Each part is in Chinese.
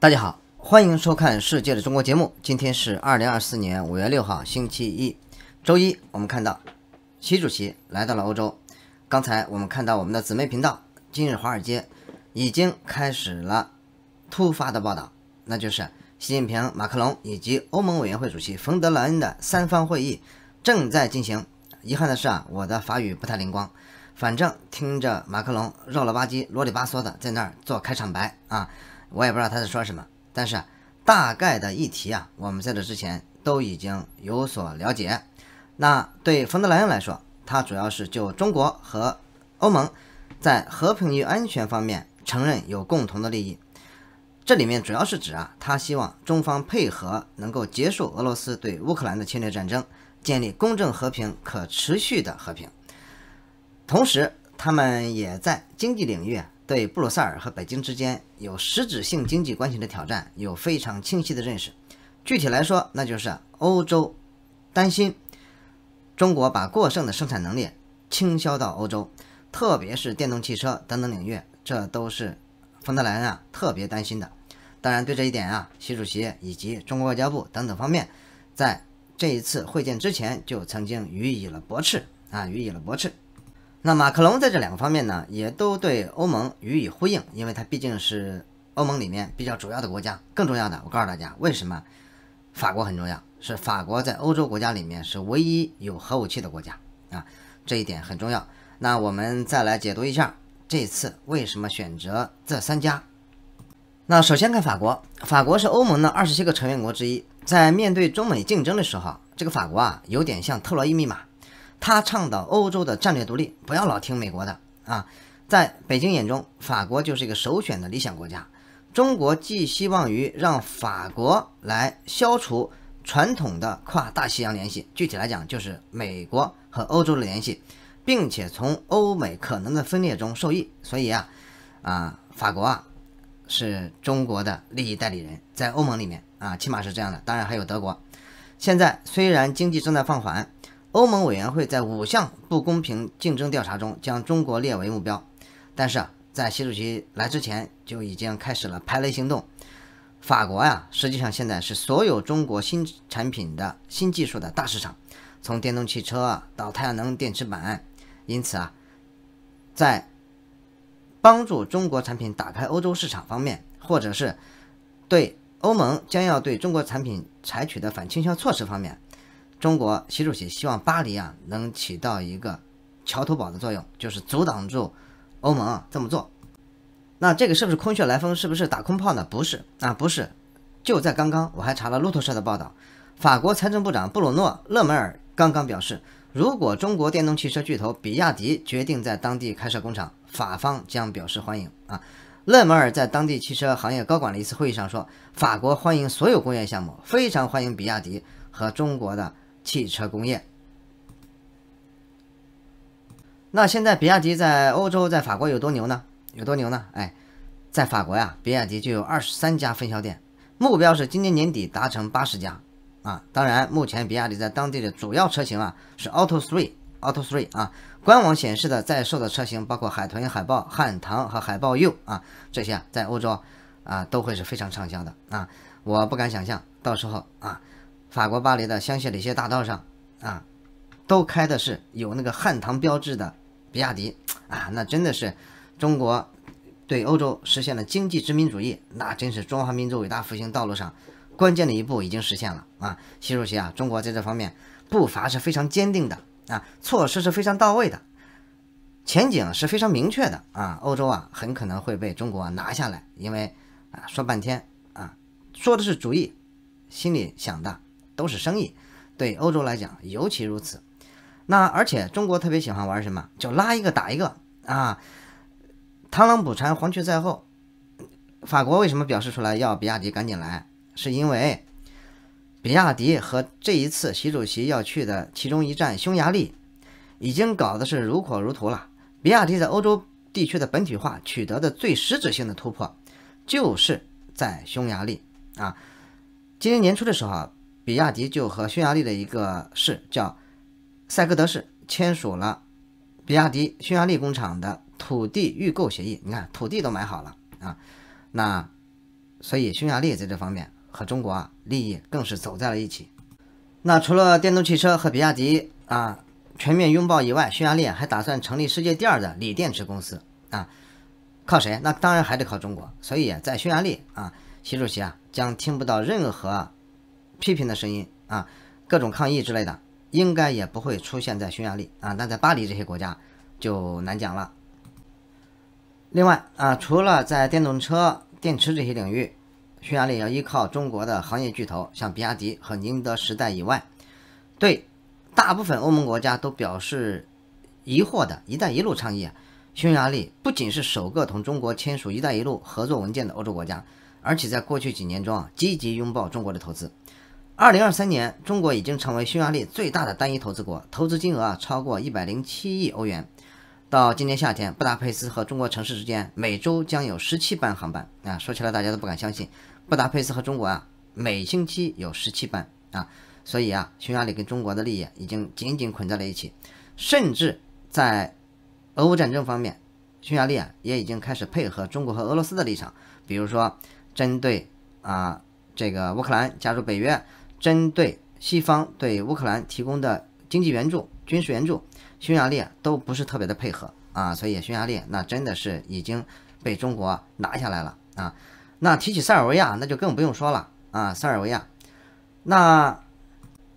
大家好，欢迎收看《世界的中国》节目。今天是二零二四年五月六号，星期一。周一，我们看到，习主席来到了欧洲。刚才我们看到，我们的姊妹频道《今日华尔街》已经开始了突发的报道，那就是习近平、马克龙以及欧盟委员会主席冯德莱恩的三方会议正在进行。遗憾的是啊，我的法语不太灵光，反正听着马克龙绕了吧唧、啰里吧嗦的在那儿做开场白啊。我也不知道他在说什么，但是大概的议题啊，我们在这之前都已经有所了解。那对冯德莱恩来说，他主要是就中国和欧盟在和平与安全方面承认有共同的利益。这里面主要是指啊，他希望中方配合，能够结束俄罗斯对乌克兰的侵略战争，建立公正、和平、可持续的和平。同时，他们也在经济领域。对布鲁塞尔和北京之间有实质性经济关系的挑战有非常清晰的认识。具体来说，那就是欧洲担心中国把过剩的生产能力倾销到欧洲，特别是电动汽车等等领域，这都是冯德莱恩啊特别担心的。当然，对这一点啊，习主席以及中国外交部等等方面，在这一次会见之前就曾经予以了驳斥啊，予以了驳斥。那马克龙在这两个方面呢，也都对欧盟予以呼应，因为他毕竟是欧盟里面比较主要的国家。更重要的，我告诉大家为什么法国很重要，是法国在欧洲国家里面是唯一有核武器的国家啊，这一点很重要。那我们再来解读一下这次为什么选择这三家。那首先看法国，法国是欧盟的二十七个成员国之一，在面对中美竞争的时候，这个法国啊有点像特洛伊密码。他倡导欧洲的战略独立，不要老听美国的啊。在北京眼中，法国就是一个首选的理想国家。中国寄希望于让法国来消除传统的跨大西洋联系，具体来讲就是美国和欧洲的联系，并且从欧美可能的分裂中受益。所以啊啊，法国啊是中国的利益代理人，在欧盟里面啊，起码是这样的。当然还有德国，现在虽然经济正在放缓。欧盟委员会在五项不公平竞争调查中将中国列为目标，但是啊，在习主席来之前就已经开始了排雷行动。法国呀，实际上现在是所有中国新产品的新技术的大市场，从电动汽车到太阳能电池板。因此啊，在帮助中国产品打开欧洲市场方面，或者是对欧盟将要对中国产品采取的反倾销措施方面。中国习主席希望巴黎啊能起到一个桥头堡的作用，就是阻挡住欧盟这么做。那这个是不是空穴来风？是不是打空炮呢？不是啊，不是。就在刚刚，我还查了路透社的报道，法国财政部长布鲁诺·勒梅尔刚刚表示，如果中国电动汽车巨头比亚迪决定在当地开设工厂，法方将表示欢迎啊。勒梅尔在当地汽车行业高管的一次会议上说，法国欢迎所有工业项目，非常欢迎比亚迪和中国的。汽车工业，那现在比亚迪在欧洲，在法国有多牛呢？有多牛呢？哎，在法国呀，比亚迪就有二十三家分销店，目标是今年年底达成八十家啊。当然，目前比亚迪在当地的主要车型啊是 Auto3、Auto3 啊。官网显示的在售的车型包括海豚、海豹、汉唐和海豹 U 啊，这些啊在欧洲啊都会是非常畅销的啊。我不敢想象到时候啊。法国巴黎的香榭里榭大道上，啊，都开的是有那个汉唐标志的比亚迪，啊，那真的是中国对欧洲实现了经济殖民主义，那真是中华民族伟大复兴道路上关键的一步已经实现了啊！习主席啊，中国在这方面步伐是非常坚定的啊，措施是非常到位的，前景是非常明确的啊！欧洲啊，很可能会被中国拿下来，因为啊，说半天啊，说的是主意，心里想的。都是生意，对欧洲来讲尤其如此。那而且中国特别喜欢玩什么？就拉一个打一个啊！螳螂捕蝉，黄雀在后。法国为什么表示出来要比亚迪赶紧来？是因为比亚迪和这一次习主席要去的其中一站匈牙利，已经搞的是如火如荼了。比亚迪在欧洲地区的本体化取得的最实质性的突破，就是在匈牙利啊。今年年初的时候比亚迪就和匈牙利的一个市叫塞格德市签署了比亚迪匈牙利工厂的土地预购协议。你看土地都买好了啊，那所以匈牙利在这方面和中国啊利益更是走在了一起。那除了电动汽车和比亚迪啊全面拥抱以外，匈牙利还打算成立世界第二的锂电池公司啊，靠谁？那当然还得靠中国。所以，在匈牙利啊，习主席啊将听不到任何。批评的声音啊，各种抗议之类的，应该也不会出现在匈牙利啊。那在巴黎这些国家就难讲了。另外啊，除了在电动车、电池这些领域，匈牙利要依靠中国的行业巨头像比亚迪和宁德时代以外，对大部分欧盟国家都表示疑惑的“一带一路”倡议，匈牙利不仅是首个同中国签署“一带一路”合作文件的欧洲国家，而且在过去几年中啊，积极拥抱中国的投资。二零二三年，中国已经成为匈牙利最大的单一投资国，投资金额啊超过一百零七亿欧元。到今年夏天，布达佩斯和中国城市之间每周将有十七班航班啊，说起来大家都不敢相信，布达佩斯和中国啊每星期有十七班啊，所以啊，匈牙利跟中国的利益已经紧紧捆在了一起，甚至在俄乌战争方面，匈牙利啊也已经开始配合中国和俄罗斯的立场，比如说针对啊这个乌克兰加入北约。针对西方对乌克兰提供的经济援助、军事援助，匈牙利都不是特别的配合啊，所以匈牙利那真的是已经被中国拿下来了啊。那提起塞尔维亚，那就更不用说了啊。塞尔维亚，那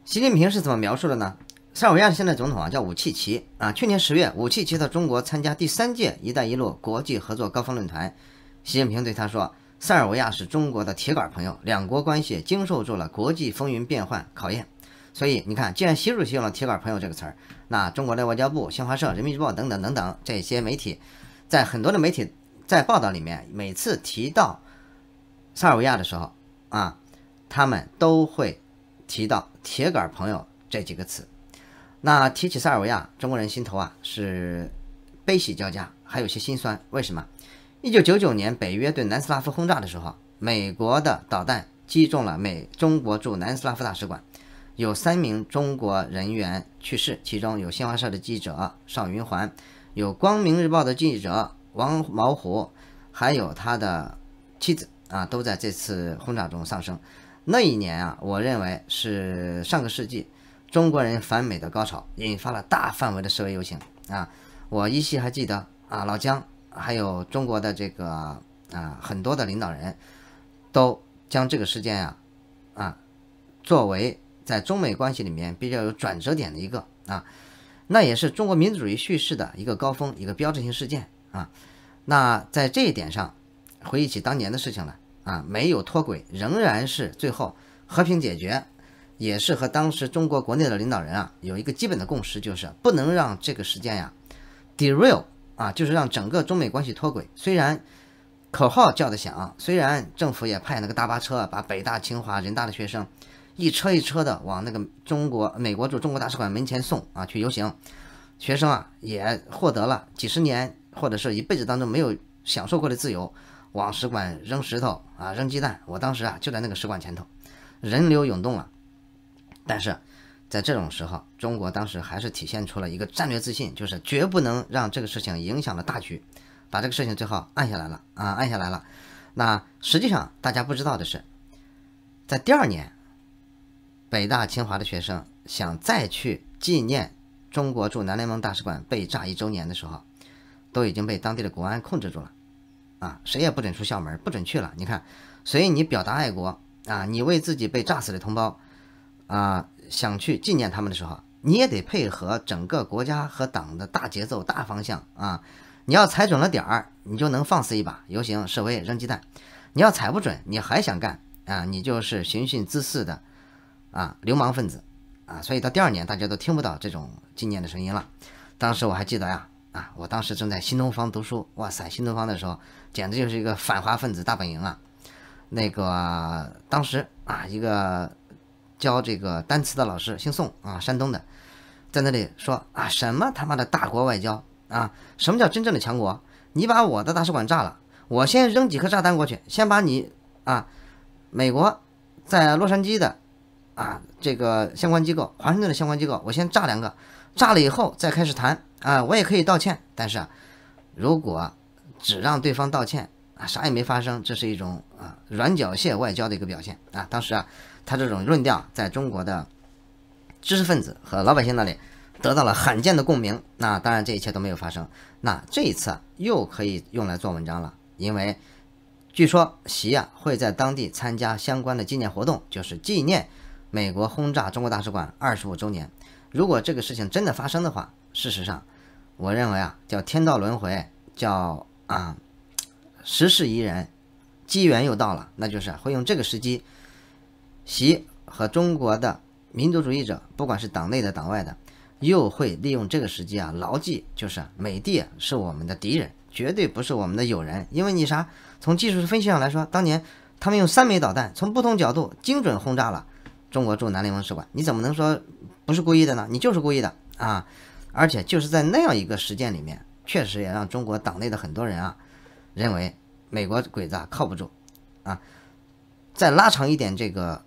习近平是怎么描述的呢？塞尔维亚现在总统啊叫武契奇啊，去年十月，武契奇到中国参加第三届“一带一路”国际合作高峰论坛，习近平对他说。塞尔维亚是中国的铁杆朋友，两国关系经受住了国际风云变幻考验。所以你看，既然习主席用了“铁杆朋友”这个词儿，那中国的外交部、新华社、人民日报等等等等这些媒体，在很多的媒体在报道里面，每次提到塞尔维亚的时候啊，他们都会提到“铁杆朋友”这几个词。那提起塞尔维亚，中国人心头啊是悲喜交加，还有些心酸。为什么？一九九九年，北约对南斯拉夫轰炸的时候，美国的导弹击中了美中国驻南斯拉夫大使馆，有三名中国人员去世，其中有新华社的记者邵云环，有光明日报的记者王毛虎，还有他的妻子啊，都在这次轰炸中丧生。那一年啊，我认为是上个世纪中国人反美的高潮，引发了大范围的示威游行啊，我依稀还记得啊，老姜。还有中国的这个啊，很多的领导人都将这个事件啊啊作为在中美关系里面比较有转折点的一个啊，那也是中国民主主义叙事的一个高峰，一个标志性事件啊。那在这一点上回忆起当年的事情来啊，没有脱轨，仍然是最后和平解决，也是和当时中国国内的领导人啊有一个基本的共识，就是不能让这个事件呀 derail。啊，就是让整个中美关系脱轨。虽然口号叫得响，虽然政府也派那个大巴车把北大、清华、人大的学生一车一车的往那个中国美国驻中国大使馆门前送啊去游行，学生啊也获得了几十年或者是一辈子当中没有享受过的自由，往使馆扔石头啊扔鸡蛋。我当时啊就在那个使馆前头，人流涌动了，但是。在这种时候，中国当时还是体现出了一个战略自信，就是绝不能让这个事情影响了大局，把这个事情最后按下来了啊，按下来了。那实际上大家不知道的是，在第二年，北大清华的学生想再去纪念中国驻南联盟大使馆被炸一周年的时候，都已经被当地的国安控制住了，啊，谁也不准出校门，不准去了。你看，所以你表达爱国啊，你为自己被炸死的同胞啊。想去纪念他们的时候，你也得配合整个国家和党的大节奏、大方向啊！你要踩准了点儿，你就能放肆一把，游行示威、扔鸡蛋；你要踩不准，你还想干啊？你就是寻衅滋事的啊，流氓分子啊！所以到第二年，大家都听不到这种纪念的声音了。当时我还记得呀，啊，我当时正在新东方读书，哇塞，新东方的时候简直就是一个反华分子大本营啊。那个当时啊，一个。教这个单词的老师姓宋啊，山东的，在那里说啊，什么他妈的大国外交啊，什么叫真正的强国？你把我的大使馆炸了，我先扔几颗炸弹过去，先把你啊，美国在洛杉矶的啊这个相关机构，华盛顿的相关机构，我先炸两个，炸了以后再开始谈啊，我也可以道歉，但是啊，如果只让对方道歉啊，啥也没发生，这是一种啊软脚蟹外交的一个表现啊，当时啊。他这种论调在中国的知识分子和老百姓那里得到了罕见的共鸣。那当然，这一切都没有发生。那这一次又可以用来做文章了，因为据说习啊会在当地参加相关的纪念活动，就是纪念美国轰炸中国大使馆二十五周年。如果这个事情真的发生的话，事实上，我认为啊叫天道轮回，叫啊时势宜人，机缘又到了，那就是会用这个时机。习和中国的民族主义者，不管是党内的党外的，又会利用这个时机啊，牢记就是美帝是我们的敌人，绝对不是我们的友人。因为你啥？从技术分析上来说，当年他们用三枚导弹从不同角度精准轰炸了中国驻南联盟使馆，你怎么能说不是故意的呢？你就是故意的啊！而且就是在那样一个实践里面，确实也让中国党内的很多人啊，认为美国鬼子啊靠不住啊。再拉长一点这个。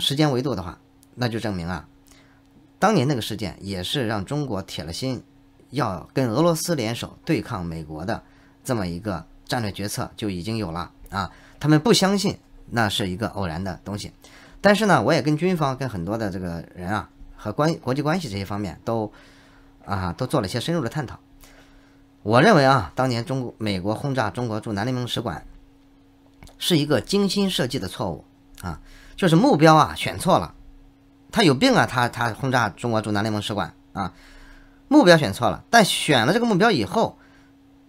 时间维度的话，那就证明啊，当年那个事件也是让中国铁了心要跟俄罗斯联手对抗美国的这么一个战略决策就已经有了啊。他们不相信那是一个偶然的东西，但是呢，我也跟军方、跟很多的这个人啊和关国际关系这些方面都啊都做了一些深入的探讨。我认为啊，当年中国美国轰炸中国驻南联盟使馆是一个精心设计的错误啊。就是目标啊选错了，他有病啊，他他轰炸中国驻南联盟使馆啊，目标选错了。但选了这个目标以后，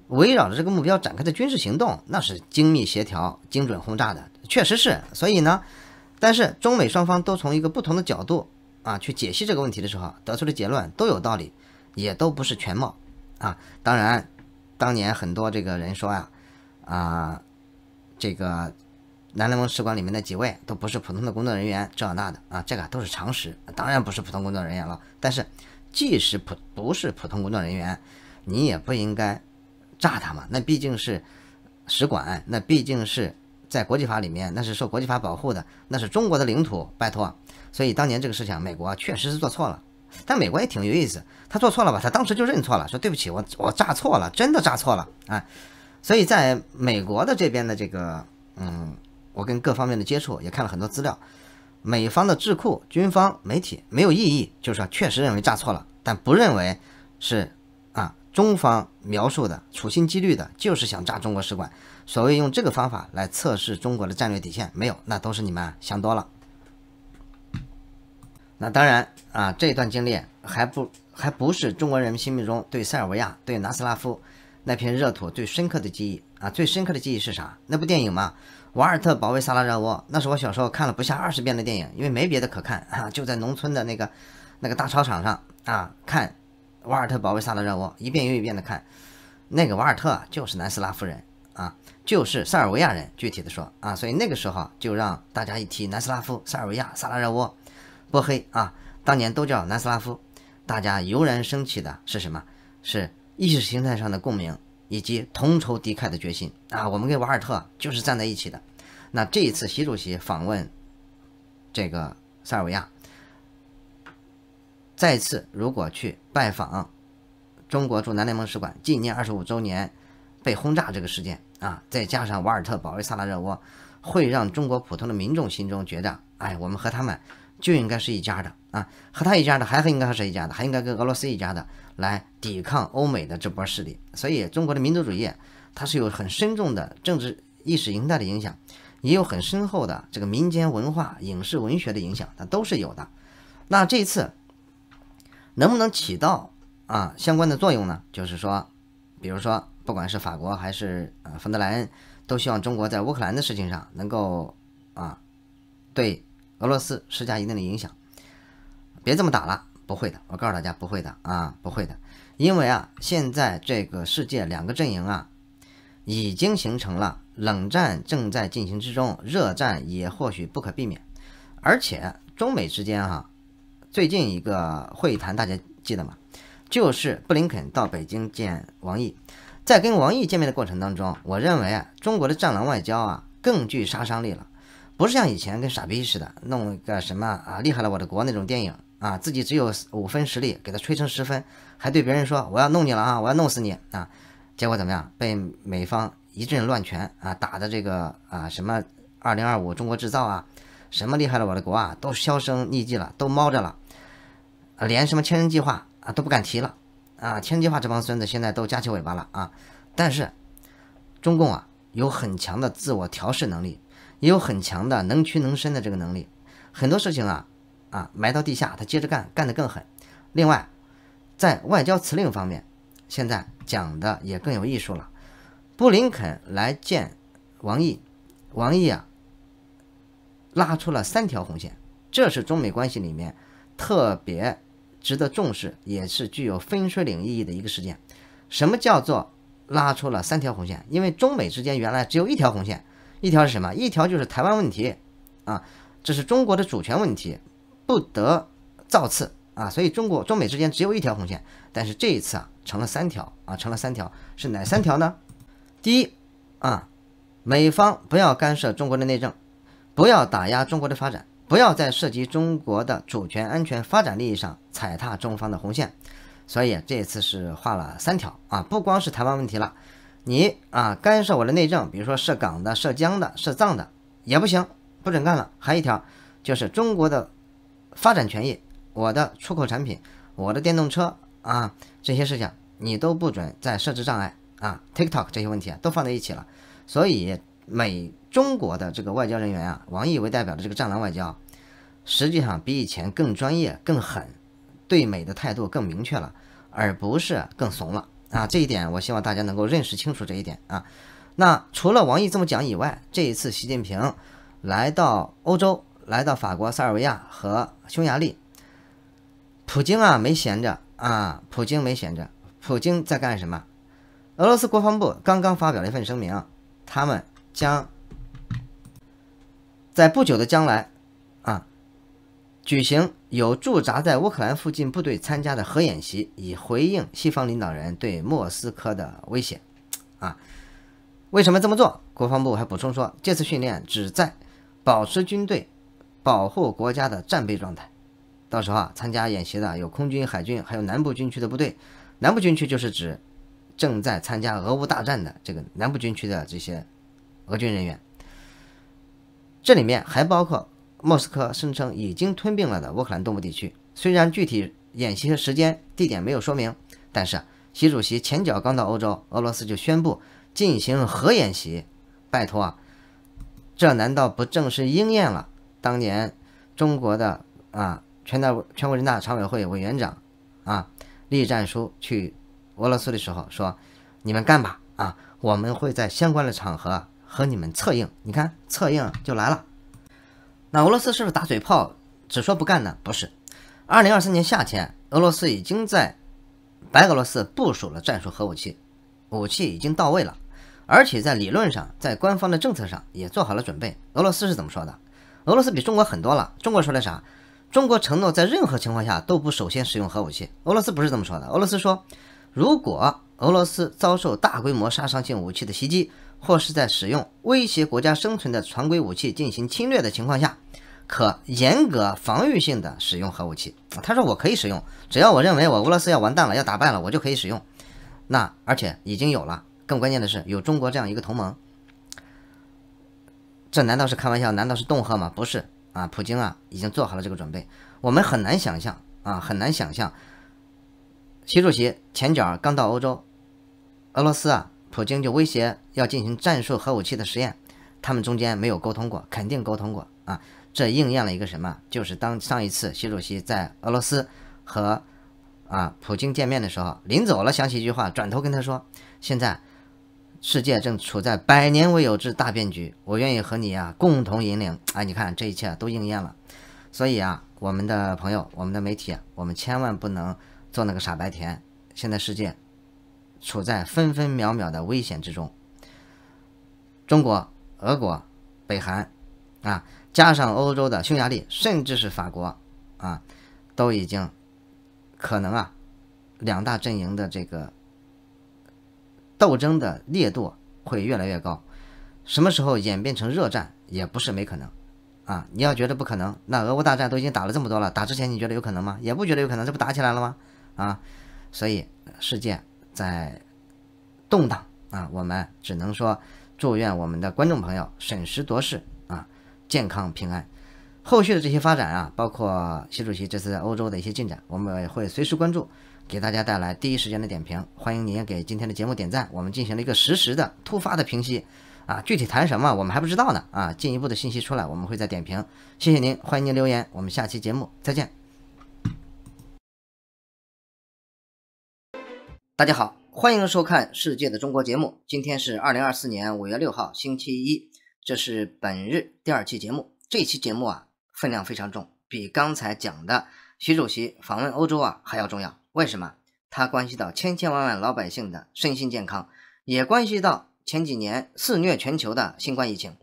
围绕着这个目标展开的军事行动，那是精密协调、精准轰炸的，确实是。所以呢，但是中美双方都从一个不同的角度啊去解析这个问题的时候，得出的结论都有道理，也都不是全貌啊。当然，当年很多这个人说呀，啊这个。南联盟使馆里面的几位都不是普通的工作人员，这那的啊，这个都是常识，当然不是普通工作人员了。但是即使普不是普通工作人员，你也不应该炸他嘛。那毕竟是使馆，那毕竟是在国际法里面，那是受国际法保护的，那是中国的领土，拜托。所以当年这个事情，美国确实是做错了，但美国也挺有意思，他做错了吧，他当时就认错了，说对不起，我我炸错了，真的炸错了，哎。所以在美国的这边的这个，嗯。我跟各方面的接触也看了很多资料，美方的智库、军方、媒体没有异议，就是说确实认为炸错了，但不认为是啊中方描述的处心积虑的，就是想炸中国使馆。所谓用这个方法来测试中国的战略底线，没有，那都是你们想多了。那当然啊，这一段经历还不还不是中国人民心中对塞尔维亚、对南斯拉夫那片热土最深刻的记忆啊，最深刻的记忆是啥？那部电影嘛。瓦尔特保卫萨拉热窝，那是我小时候看了不下二十遍的电影，因为没别的可看，啊，就在农村的那个那个大操场上啊，看瓦尔特保卫萨拉热窝，一遍又一遍的看。那个瓦尔特就是南斯拉夫人啊，就是塞尔维亚人，具体的说啊，所以那个时候就让大家一提南斯拉夫、塞尔维亚、萨拉热窝、波黑啊，当年都叫南斯拉夫，大家油然升起的是什么？是意识形态上的共鸣。以及同仇敌忾的决心啊！我们跟瓦尔特就是站在一起的。那这一次，习主席访问这个塞尔维亚，再次如果去拜访中国驻南联盟使馆，纪念二十五周年被轰炸这个事件啊，再加上瓦尔特保卫萨拉热窝，会让中国普通的民众心中觉得，哎，我们和他们。就应该是一家的啊，和他一家的，还应该和谁一家的？还应该跟俄罗斯一家的来抵抗欧美的这波势力。所以，中国的民族主义它是有很深重的政治意识形态的影响，也有很深厚的这个民间文化、影视文学的影响，它都是有的。那这一次能不能起到啊相关的作用呢？就是说，比如说，不管是法国还是呃莱恩，都希望中国在乌克兰的事情上能够啊对。俄罗斯施加一定的影响，别这么打了，不会的，我告诉大家不会的啊，不会的，因为啊，现在这个世界两个阵营啊已经形成了，冷战正在进行之中，热战也或许不可避免。而且中美之间哈，最近一个会谈大家记得吗？就是布林肯到北京见王毅，在跟王毅见面的过程当中，我认为啊，中国的战狼外交啊更具杀伤力了。不是像以前跟傻逼似的弄一个什么啊厉害了我的国那种电影啊，自己只有五分实力给他吹成十分，还对别人说我要弄你了啊，我要弄死你啊，结果怎么样？被美方一阵乱拳啊打的这个啊什么二零二五中国制造啊什么厉害了我的国啊都销声匿迹了，都猫着了，连什么千人计划啊都不敢提了啊，千人计划这帮孙子现在都夹起尾巴了啊，但是中共啊有很强的自我调试能力。也有很强的能屈能伸的这个能力，很多事情啊啊埋到地下，他接着干，干得更狠。另外，在外交辞令方面，现在讲的也更有艺术了。布林肯来见王毅，王毅啊拉出了三条红线，这是中美关系里面特别值得重视，也是具有分水岭意义的一个事件。什么叫做拉出了三条红线？因为中美之间原来只有一条红线。一条是什么？一条就是台湾问题，啊，这是中国的主权问题，不得造次啊！所以中国中美之间只有一条红线，但是这一次啊成了三条啊，成了三条，是哪三条呢？第一啊，美方不要干涉中国的内政，不要打压中国的发展，不要在涉及中国的主权、安全、发展利益上踩踏中方的红线。所以这一次是画了三条啊，不光是台湾问题了。你啊干涉我的内政，比如说涉港的、涉疆的、涉藏的，也不行，不准干了。还有一条就是中国的发展权益，我的出口产品，我的电动车啊这些事情，你都不准再设置障碍啊。TikTok 这些问题啊都放在一起了。所以美中国的这个外交人员啊，王毅为代表的这个“战狼外交”，实际上比以前更专业、更狠，对美的态度更明确了，而不是更怂了。啊，这一点我希望大家能够认识清楚这一点啊。那除了王毅这么讲以外，这一次习近平来到欧洲，来到法国、塞尔维亚和匈牙利，普京啊没闲着啊，普京没闲着，普京在干什么？俄罗斯国防部刚刚发表了一份声明他们将在不久的将来。举行有驻扎在乌克兰附近部队参加的核演习，以回应西方领导人对莫斯科的威胁。啊，为什么这么做？国防部还补充说，这次训练旨在保持军队保护国家的战备状态。到时候啊，参加演习的有空军、海军，还有南部军区的部队。南部军区就是指正在参加俄乌大战的这个南部军区的这些俄军人员。这里面还包括。莫斯科声称已经吞并了的乌克兰东部地区，虽然具体演习的时间地点没有说明，但是习主席前脚刚到欧洲，俄罗斯就宣布进行核演习，拜托这难道不正是应验了当年中国的啊全大全国人大常委会委员长啊栗战书去俄罗斯的时候说，你们干吧啊，我们会在相关的场合和你们策应，你看策应就来了。那俄罗斯是不是打嘴炮，只说不干呢？不是。二零二三年夏天，俄罗斯已经在白俄罗斯部署了战术核武器，武器已经到位了，而且在理论上，在官方的政策上也做好了准备。俄罗斯是怎么说的？俄罗斯比中国狠多了。中国说的啥？中国承诺在任何情况下都不首先使用核武器。俄罗斯不是这么说的。俄罗斯说，如果俄罗斯遭受大规模杀伤性武器的袭击，或是在使用威胁国家生存的常规武器进行侵略的情况下，可严格防御性的使用核武器。他说我可以使用，只要我认为我俄罗斯要完蛋了，要打败了，我就可以使用。那而且已经有了，更关键的是有中国这样一个同盟。这难道是开玩笑？难道是恫吓吗？不是啊，普京啊，已经做好了这个准备。我们很难想象啊，很难想象，习主席前脚刚到欧洲，俄罗斯啊。普京就威胁要进行战术核武器的实验，他们中间没有沟通过，肯定沟通过啊！这应验了一个什么？就是当上一次习主席在俄罗斯和啊普京见面的时候，临走了想起一句话，转头跟他说：“现在世界正处在百年未有之大变局，我愿意和你啊共同引领。”啊，你看这一切都应验了。所以啊，我们的朋友，我们的媒体，我们千万不能做那个傻白甜。现在世界。处在分分秒秒的危险之中，中国、俄国、北韩，啊，加上欧洲的匈牙利，甚至是法国，啊，都已经可能啊，两大阵营的这个斗争的烈度会越来越高，什么时候演变成热战也不是没可能，啊，你要觉得不可能，那俄乌大战都已经打了这么多了，打之前你觉得有可能吗？也不觉得有可能，这不打起来了吗？啊，所以世界。在动荡啊，我们只能说祝愿我们的观众朋友审时度势啊，健康平安。后续的这些发展啊，包括习主席这次在欧洲的一些进展，我们也会随时关注，给大家带来第一时间的点评。欢迎您给今天的节目点赞。我们进行了一个实时的突发的评析啊，具体谈什么我们还不知道呢啊，进一步的信息出来我们会再点评。谢谢您，欢迎您留言，我们下期节目再见。大家好，欢迎收看《世界的中国》节目。今天是二零二四年五月六号，星期一，这是本日第二期节目。这期节目啊，分量非常重，比刚才讲的习主席访问欧洲啊还要重要。为什么？它关系到千千万万老百姓的身心健康，也关系到前几年肆虐全球的新冠疫情。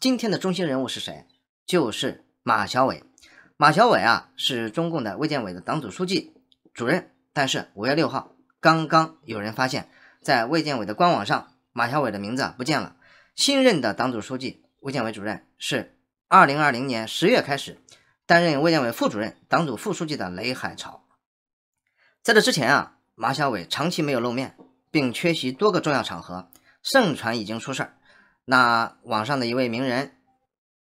今天的中心人物是谁？就是马晓伟。马晓伟啊，是中共的卫健委的党组书记、主任。但是五月六号。刚刚有人发现，在卫健委的官网上，马晓伟的名字不见了。新任的党组书记、卫健委主任是二零二零年十月开始担任卫健委副主任、党组副书记的雷海潮。在这之前啊，马晓伟长期没有露面，并缺席多个重要场合，盛传已经出事儿。那网上的一位名人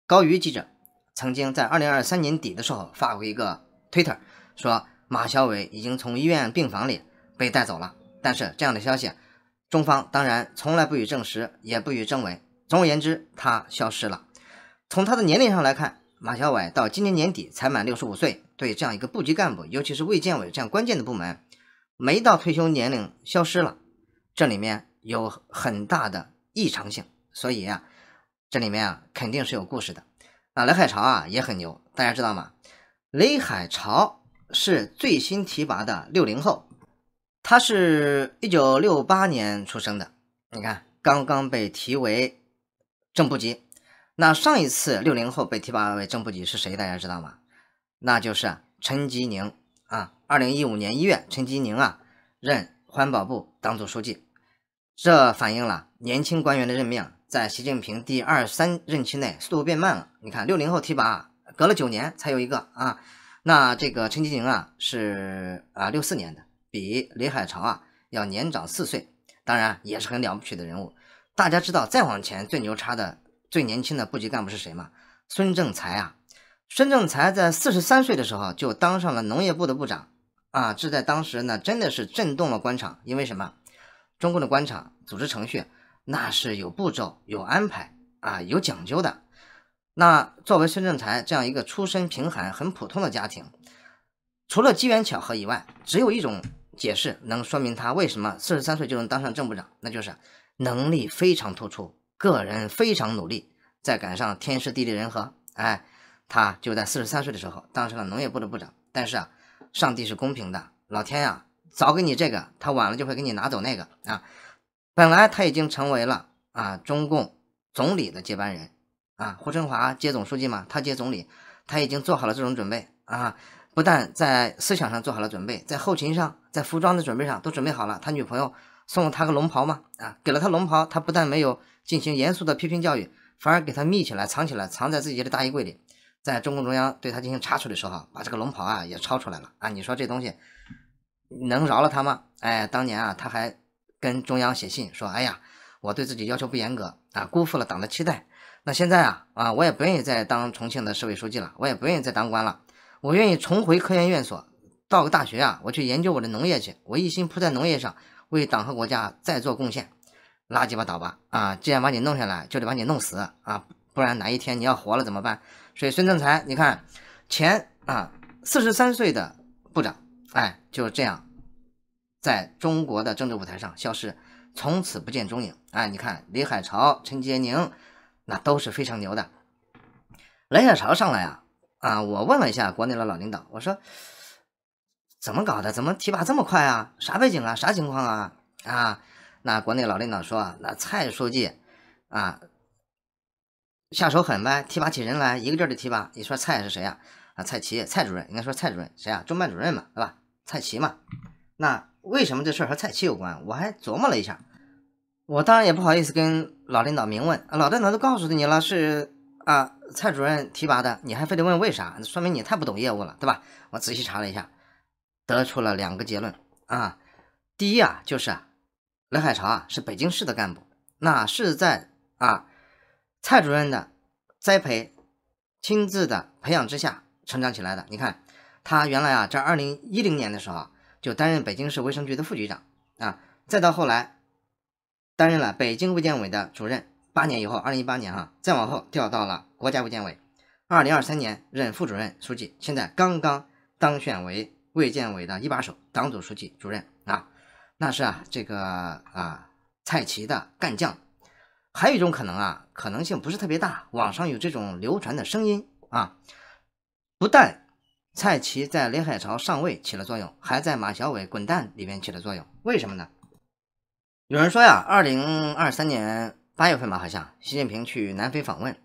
高瑜记者曾经在二零二三年底的时候发过一个推特，说马晓伟已经从医院病房里。被带走了，但是这样的消息，中方当然从来不予证实，也不予证伪。总而言之，他消失了。从他的年龄上来看，马晓伟到今年年底才满六十五岁。对这样一个部级干部，尤其是卫健委这样关键的部门，没到退休年龄消失了，这里面有很大的异常性。所以呀，这里面啊肯定是有故事的。啊，雷海潮啊也很牛，大家知道吗？雷海潮是最新提拔的六零后。他是一九六八年出生的，你看，刚刚被提为正部级。那上一次六零后被提拔为正部级是谁？大家知道吗？那就是陈吉宁啊。二零一五年一月，陈吉宁啊任环保部党组书记。这反映了年轻官员的任命在习近平第二三任期内速度变慢了。你看，六零后提拔隔了九年才有一个啊。那这个陈吉宁啊是啊六四年的。比李海潮啊要年长四岁，当然也是很了不起的人物。大家知道，再往前最牛叉的、最年轻的部级干部是谁吗？孙政才啊！孙政才在四十三岁的时候就当上了农业部的部长啊！这在当时呢，真的是震动了官场，因为什么？中共的官场组织程序那是有步骤、有安排啊、有讲究的。那作为孙政才这样一个出身贫寒、很普通的家庭，除了机缘巧合以外，只有一种。解释能说明他为什么四十三岁就能当上正部长，那就是能力非常突出，个人非常努力，再赶上天时地利人和，哎，他就在四十三岁的时候当上了农业部的部长。但是啊，上帝是公平的，老天呀，早给你这个，他晚了就会给你拿走那个啊。本来他已经成为了啊中共总理的接班人啊，胡春华接总书记嘛，他接总理，他已经做好了这种准备啊，不但在思想上做好了准备，在后勤上。在服装的准备上都准备好了，他女朋友送了他个龙袍嘛，啊，给了他龙袍，他不但没有进行严肃的批评教育，反而给他密起来藏起来，藏在自己的大衣柜里。在中共中央对他进行查处的时候，把这个龙袍啊也抄出来了，啊，你说这东西能饶了他吗？哎，当年啊，他还跟中央写信说，哎呀，我对自己要求不严格啊，辜负了党的期待。那现在啊，啊，我也不愿意再当重庆的市委书记了，我也不愿意再当官了，我愿意重回科研院所。到个大学啊，我去研究我的农业去，我一心扑在农业上，为党和国家再做贡献。拉圾吧倒吧啊！既然把你弄下来，就得把你弄死啊，不然哪一天你要活了怎么办？所以孙政才，你看，前啊四十三岁的部长，哎，就这样在中国的政治舞台上消失，从此不见踪影。哎，你看李海潮、陈杰宁，那都是非常牛的。雷小朝上来啊啊！我问了一下国内的老领导，我说。怎么搞的？怎么提拔这么快啊？啥背景啊？啥情况啊？啊，那国内老领导说，那蔡书记，啊，下手狠呗，提拔起人来一个劲儿的提拔。你说蔡是谁啊？啊，蔡奇，蔡主任，应该说蔡主任谁啊？中办主任嘛，对吧？蔡奇嘛。那为什么这事儿和蔡奇有关？我还琢磨了一下，我当然也不好意思跟老领导明问，老领导都告诉你了是啊，蔡主任提拔的，你还非得问为啥？说明你太不懂业务了，对吧？我仔细查了一下。得出了两个结论啊，第一啊就是，啊，冷海潮啊是北京市的干部，那是在啊蔡主任的栽培、亲自的培养之下成长起来的。你看，他原来啊在二零一零年的时候就担任北京市卫生局的副局长啊，再到后来担任了北京卫健委的主任，八年以后，二零一八年哈，再往后调到了国家卫健委，二零二三年任副主任书记，现在刚刚当选为。卫健委的一把手、党组书记、主任啊，那是啊这个啊蔡奇的干将。还有一种可能啊，可能性不是特别大。网上有这种流传的声音啊，不但蔡奇在临海潮上位起了作用，还在马小伟滚蛋里面起了作用。为什么呢？有人说呀，二零二三年八月份吧，好像习近平去南非访问，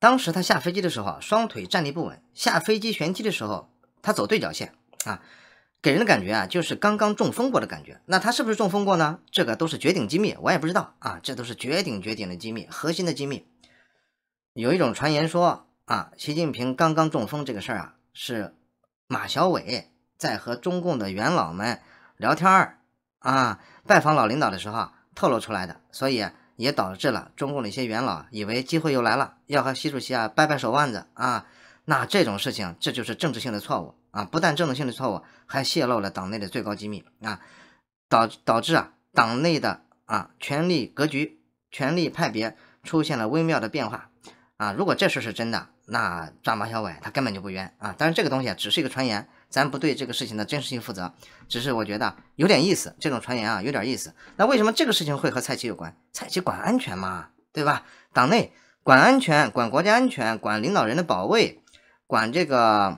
当时他下飞机的时候啊，双腿站立不稳，下飞机旋机的时候，他走对角线。啊，给人的感觉啊，就是刚刚中风过的感觉。那他是不是中风过呢？这个都是绝顶机密，我也不知道啊。这都是绝顶绝顶的机密，核心的机密。有一种传言说啊，习近平刚刚中风这个事儿啊，是马晓伟在和中共的元老们聊天儿啊，拜访老领导的时候透露出来的。所以也导致了中共的一些元老以为机会又来了，要和习主席啊掰掰手腕子啊。那这种事情，这就是政治性的错误。啊，不但政治性的错误，还泄露了党内的最高机密啊，导导致啊党内的啊权力格局、权力派别出现了微妙的变化啊。如果这事是真的，那抓马小伟他根本就不冤啊。但是这个东西只是一个传言，咱不对这个事情的真实性负责，只是我觉得有点意思。这种传言啊有点意思。那为什么这个事情会和蔡奇有关？蔡奇管安全嘛，对吧？党内管安全、管国家安全、管领导人的保卫、管这个。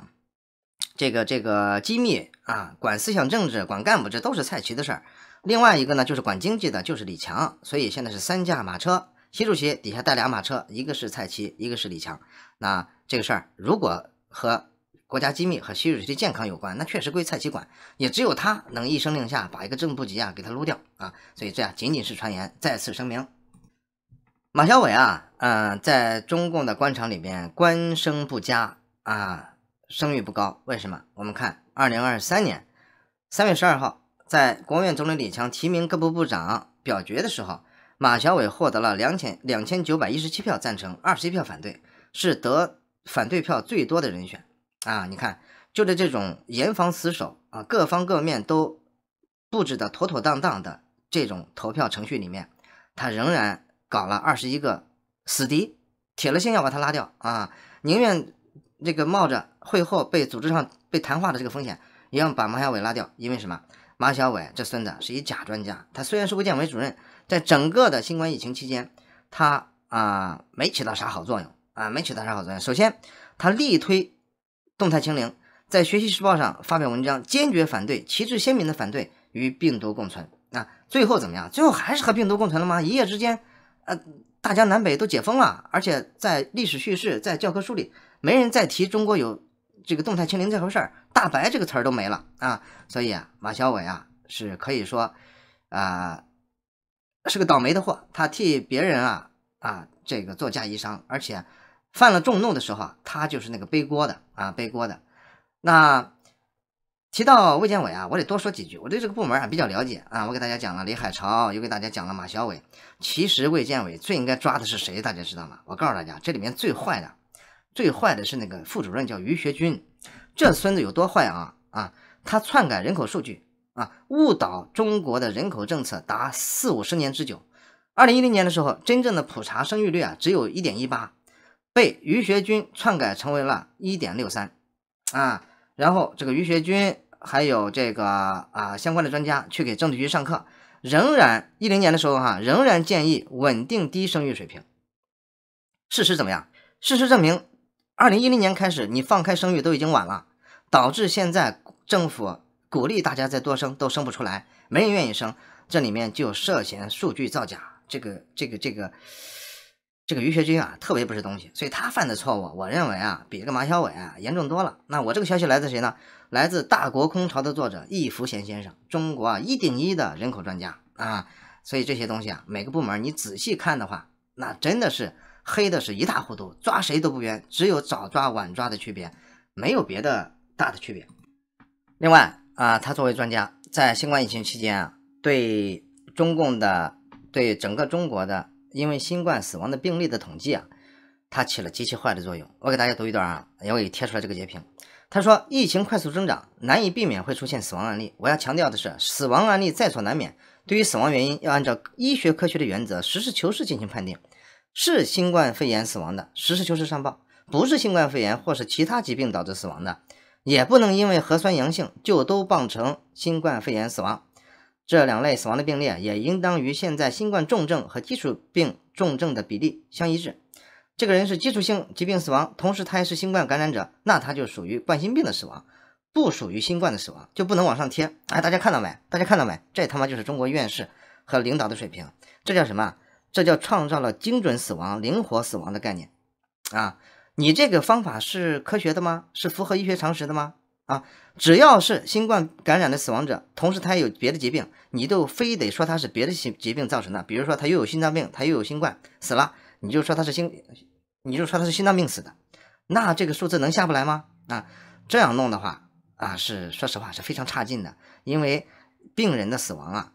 这个这个机密啊，管思想政治、管干部，这都是蔡奇的事儿。另外一个呢，就是管经济的，就是李强。所以现在是三驾马车，习主席底下带俩马车，一个是蔡奇，一个是李强。那这个事儿如果和国家机密和习主席健康有关，那确实归蔡奇管，也只有他能一声令下把一个正部级啊给他撸掉啊。所以这样仅仅是传言，再次声明，马晓伟啊，嗯，在中共的官场里面官声不佳啊。声誉不高，为什么？我们看二零二三年三月十二号，在国务院总理李强提名各部部长表决的时候，马晓伟获得了两千两千九百一十七票赞成，二十一票反对，是得反对票最多的人选啊！你看，就在这种严防死守啊，各方各面都布置的妥妥当当的这种投票程序里面，他仍然搞了二十一个死敌，铁了心要把他拉掉啊，宁愿。这个冒着会后被组织上被谈话的这个风险，也要把马小伟拉掉。因为什么？马小伟这孙子是以假专家。他虽然是卫健委主任，在整个的新冠疫情期间，他啊没起到啥好作用啊，没起到啥好作用。首先，他力推动态清零，在《学习时报》上发表文章，坚决反对，旗帜鲜明的反对与病毒共存。啊，最后怎么样？最后还是和病毒共存了吗？一夜之间，呃，大江南北都解封了，而且在历史叙事，在教科书里。没人再提中国有这个动态清零这回事儿，大白这个词儿都没了啊！所以啊，马小伟啊是可以说啊是个倒霉的货，他替别人啊啊这个做嫁衣裳，而且犯了众怒的时候啊，他就是那个背锅的啊背锅的。那提到卫健委啊，我得多说几句，我对这个部门啊比较了解啊。我给大家讲了李海潮，又给大家讲了马小伟，其实卫健委最应该抓的是谁？大家知道吗？我告诉大家，这里面最坏的。最坏的是那个副主任叫于学军，这孙子有多坏啊啊！他篡改人口数据啊，误导中国的人口政策达四五十年之久。二零一零年的时候，真正的普查生育率啊，只有一点一八，被于学军篡改成为了一点六三啊。然后这个于学军还有这个啊相关的专家去给政治局上课，仍然一零年的时候哈，仍然建议稳定低生育水平。事实怎么样？事实证明。二零一零年开始，你放开生育都已经晚了，导致现在政府鼓励大家再多生都生不出来，没人愿意生，这里面就涉嫌数据造假，这个这个这个这个于学军啊特别不是东西，所以他犯的错误，我认为啊比这个马小伟严重多了。那我这个消息来自谁呢？来自《大国空巢》的作者易福贤先生，中国一顶一的人口专家啊，所以这些东西啊，每个部门你仔细看的话，那真的是。黑的是一塌糊涂，抓谁都不冤，只有早抓晚抓的区别，没有别的大的区别。另外啊，他作为专家，在新冠疫情期间啊，对中共的、对整个中国的，因为新冠死亡的病例的统计啊，他起了极其坏的作用。我给大家读一段啊，我给贴出来这个截屏。他说：“疫情快速增长，难以避免会出现死亡案例。我要强调的是，死亡案例在所难免。对于死亡原因，要按照医学科学的原则，实事求是进行判定。”是新冠肺炎死亡的，实事求是上报；不是新冠肺炎或是其他疾病导致死亡的，也不能因为核酸阳性就都傍成新冠肺炎死亡。这两类死亡的病例也应当与现在新冠重症和基础病重症的比例相一致。这个人是基础性疾病死亡，同时他也是新冠感染者，那他就属于冠心病的死亡，不属于新冠的死亡，就不能往上贴。哎，大家看到没？大家看到没？这他妈就是中国院士和领导的水平，这叫什么？这叫创造了精准死亡、灵活死亡的概念啊！你这个方法是科学的吗？是符合医学常识的吗？啊！只要是新冠感染的死亡者，同时他也有别的疾病，你都非得说他是别的疾疾病造成的。比如说他又有心脏病，他又有新冠死了，你就说他是心，你就说他是心脏病死的。那这个数字能下不来吗？啊！这样弄的话啊，是说实话是非常差劲的，因为病人的死亡啊，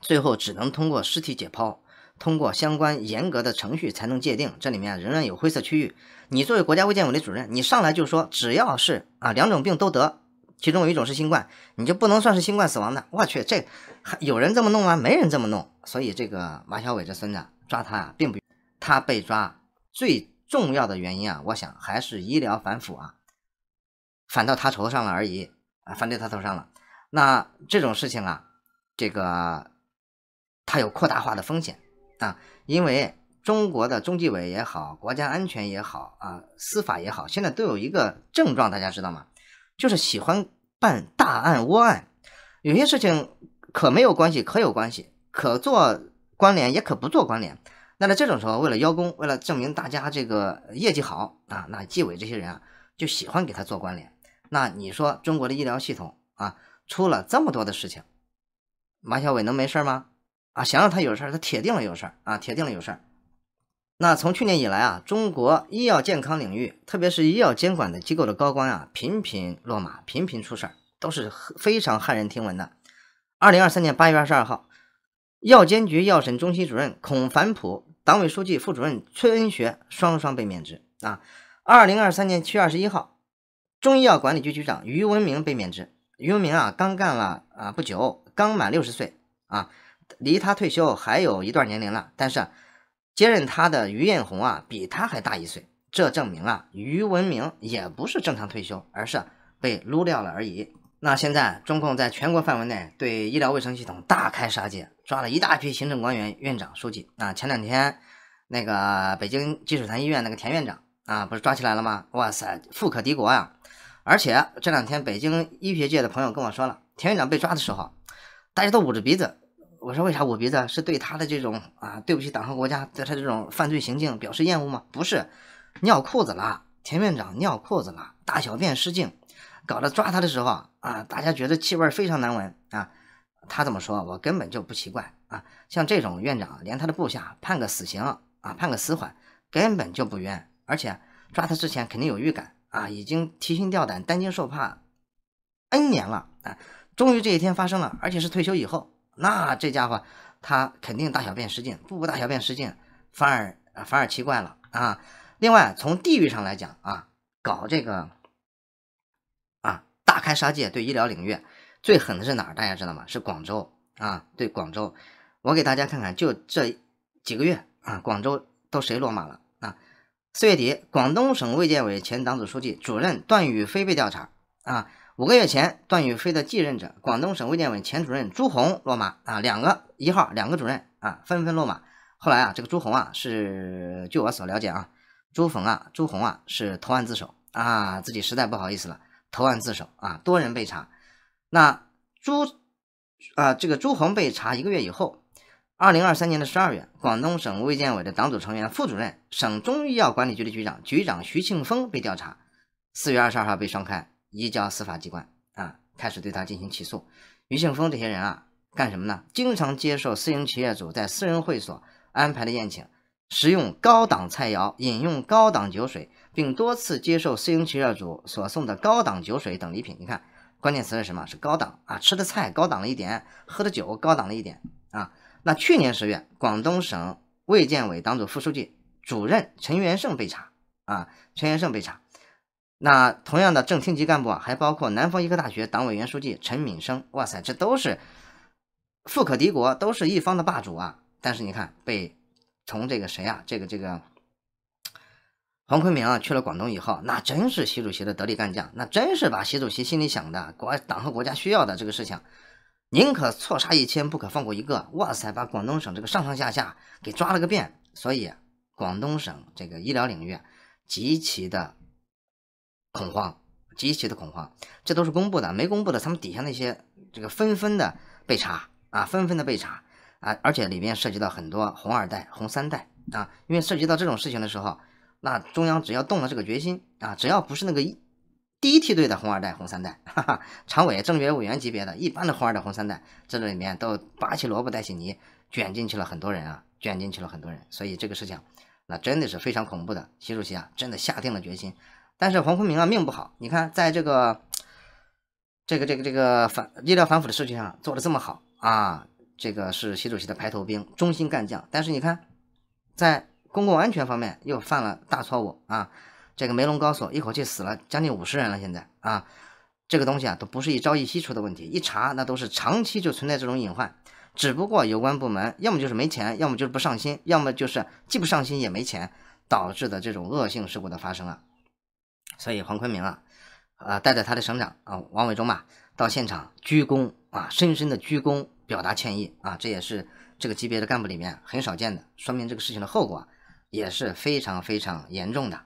最后只能通过尸体解剖。通过相关严格的程序才能界定，这里面仍然有灰色区域。你作为国家卫健委的主任，你上来就说只要是啊两种病都得，其中有一种是新冠，你就不能算是新冠死亡的？我去，这还有人这么弄吗？没人这么弄。所以这个马小伟这孙子抓他啊，并不他被抓最重要的原因啊，我想还是医疗反腐啊，反到他头上了而已啊，反对他头上了。那这种事情啊，这个他有扩大化的风险。啊，因为中国的中纪委也好，国家安全也好，啊，司法也好，现在都有一个症状，大家知道吗？就是喜欢办大案窝案，有些事情可没有关系，可有关系，可做关联，也可不做关联。那在这种时候，为了邀功，为了证明大家这个业绩好啊，那纪委这些人啊，就喜欢给他做关联。那你说中国的医疗系统啊，出了这么多的事情，马小伟能没事吗？啊，想让他有事儿，他铁定了有事儿啊，铁定了有事儿。那从去年以来啊，中国医药健康领域，特别是医药监管的机构的高官啊，频频落马，频频出事儿，都是非常骇人听闻的。二零二三年八月二十二号，药监局药审中心主任孔凡普、党委书记、副主任崔恩学双双被免职啊。二零二三年七月二十一号，中医药管理局局长于文明被免职。于文明啊，刚干了啊不久，刚满六十岁啊。离他退休还有一段年龄了，但是接任他的于艳红啊比他还大一岁，这证明啊于文明也不是正常退休，而是被撸掉了而已。那现在中共在全国范围内对医疗卫生系统大开杀戒，抓了一大批行政官员、院长、书记啊。前两天那个北京积水潭医院那个田院长啊，不是抓起来了吗？哇塞，富可敌国呀！而且这两天北京医学界的朋友跟我说了，田院长被抓的时候，大家都捂着鼻子。我说为啥捂鼻子？是对他的这种啊，对不起党和国家，对他这种犯罪行径表示厌恶吗？不是，尿裤子了，田院长尿裤子了，大小便失禁，搞得抓他的时候啊啊，大家觉得气味非常难闻啊。他这么说，我根本就不奇怪啊。像这种院长，连他的部下判个死刑啊，判个死缓，根本就不冤。而且抓他之前肯定有预感啊，已经提心吊胆、担惊受怕 n 年了啊，终于这一天发生了，而且是退休以后。那这家伙，他肯定大小便失禁。不不大小便失禁，反而反而奇怪了啊！另外，从地域上来讲啊，搞这个啊，大开杀戒对医疗领域最狠的是哪儿？大家知道吗？是广州啊！对广州，我给大家看看，就这几个月啊，广州都谁落马了啊？四月底，广东省卫健委前党组书记、主任段宇飞被调查啊。五个月前，段宇飞的继任者，广东省卫健委前主任朱红落马啊，两个一号两个主任啊，纷纷落马。后来啊，这个朱红啊，是据我所了解啊，朱冯啊，朱红啊是投案自首啊，自己实在不好意思了，投案自首啊，多人被查。那朱啊，这个朱红被查一个月以后，二零二三年的十二月，广东省卫健委的党组成员、副主任，省中医药管理局的局长，局长徐庆峰被调查，四月二十二号被双开。移交司法机关啊，开始对他进行起诉。于庆峰这些人啊，干什么呢？经常接受私营企业主在私人会所安排的宴请，食用高档菜肴，饮用高档酒水，并多次接受私营企业主所送的高档酒水等礼品。你看，关键词是什么？是高档啊，吃的菜高档了一点，喝的酒高档了一点啊。那去年十月，广东省卫健委党组副书记、主任陈元胜被查啊，陈元胜被查。那同样的正厅级干部啊，还包括南方医科大学党委原书记陈敏生。哇塞，这都是富可敌国，都是一方的霸主啊！但是你看，被从这个谁啊，这个这个黄坤明啊去了广东以后，那真是习主席的得力干将，那真是把习主席心里想的国党和国家需要的这个事情，宁可错杀一千，不可放过一个。哇塞，把广东省这个上上下下给抓了个遍。所以，广东省这个医疗领域极其的。恐慌，极其的恐慌，这都是公布的，没公布的，他们底下那些这个纷纷的被查啊，纷纷的被查啊，而且里面涉及到很多红二代、红三代啊，因为涉及到这种事情的时候，那中央只要动了这个决心啊，只要不是那个第一梯队的红二代、红三代，哈哈，常委、政协委员级别的，一般的红二代、红三代，这里面都拔起萝卜带起泥，卷进去了很多人啊，卷进去了很多人，所以这个事情那真的是非常恐怖的，习主席啊，真的下定了决心。但是黄坤明啊，命不好。你看，在这个，这个，这个，这个反医疗反腐的事情上做的这么好啊，这个是习主席的排头兵、忠心干将。但是你看，在公共安全方面又犯了大错误啊！这个梅龙高速一口气死了将近五十人了，现在啊，这个东西啊都不是一朝一夕出的问题，一查那都是长期就存在这种隐患，只不过有关部门要么就是没钱，要么就是不上心，要么就是既不上心也没钱，导致的这种恶性事故的发生啊。所以黄坤明啊，呃，带着他的省长啊，王伟忠嘛，到现场鞠躬啊，深深的鞠躬，表达歉意啊，这也是这个级别的干部里面很少见的，说明这个事情的后果也是非常非常严重的。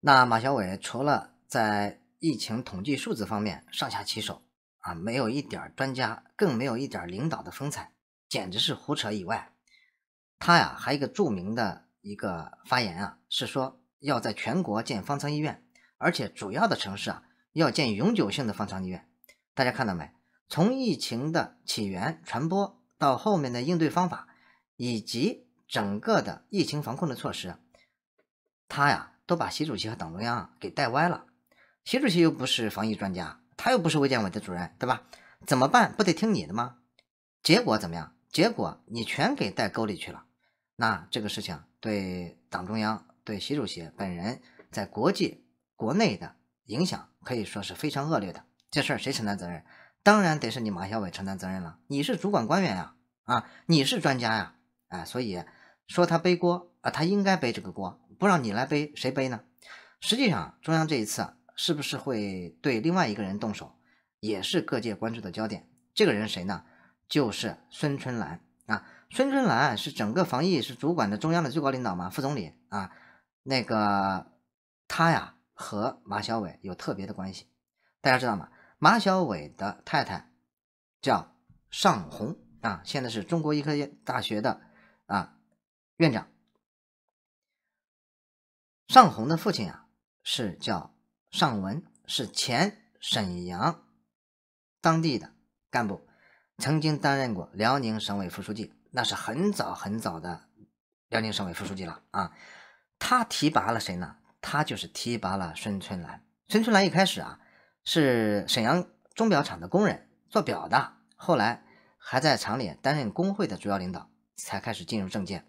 那马晓伟除了在疫情统计数字方面上下其手啊，没有一点专家，更没有一点领导的风采，简直是胡扯以外，他呀，还有一个著名的一个发言啊，是说。要在全国建方舱医院，而且主要的城市啊要建永久性的方舱医院。大家看到没？从疫情的起源、传播到后面的应对方法，以及整个的疫情防控的措施，他呀都把习主席和党中央给带歪了。习主席又不是防疫专家，他又不是卫健委的主任，对吧？怎么办？不得听你的吗？结果怎么样？结果你全给带沟里去了。那这个事情对党中央。对习主席本人在国际国内的影响可以说是非常恶劣的。这事儿谁承担责任？当然得是你马晓伟承担责任了。你是主管官员呀，啊，你是专家呀，哎，所以说他背锅啊，他应该背这个锅，不让你来背，谁背呢？实际上，中央这一次是不是会对另外一个人动手，也是各界关注的焦点。这个人谁呢？就是孙春兰啊。孙春兰是整个防疫是主管的中央的最高领导嘛，副总理啊。那个他呀和马小伟有特别的关系，大家知道吗？马小伟的太太叫尚红啊，现在是中国医科大学的啊院长。尚红的父亲啊是叫尚文，是前沈阳当地的干部，曾经担任过辽宁省委副书记，那是很早很早的辽宁省委副书记了啊。他提拔了谁呢？他就是提拔了孙春兰。孙春兰一开始啊，是沈阳钟表厂的工人，做表的，后来还在厂里担任工会的主要领导，才开始进入政界。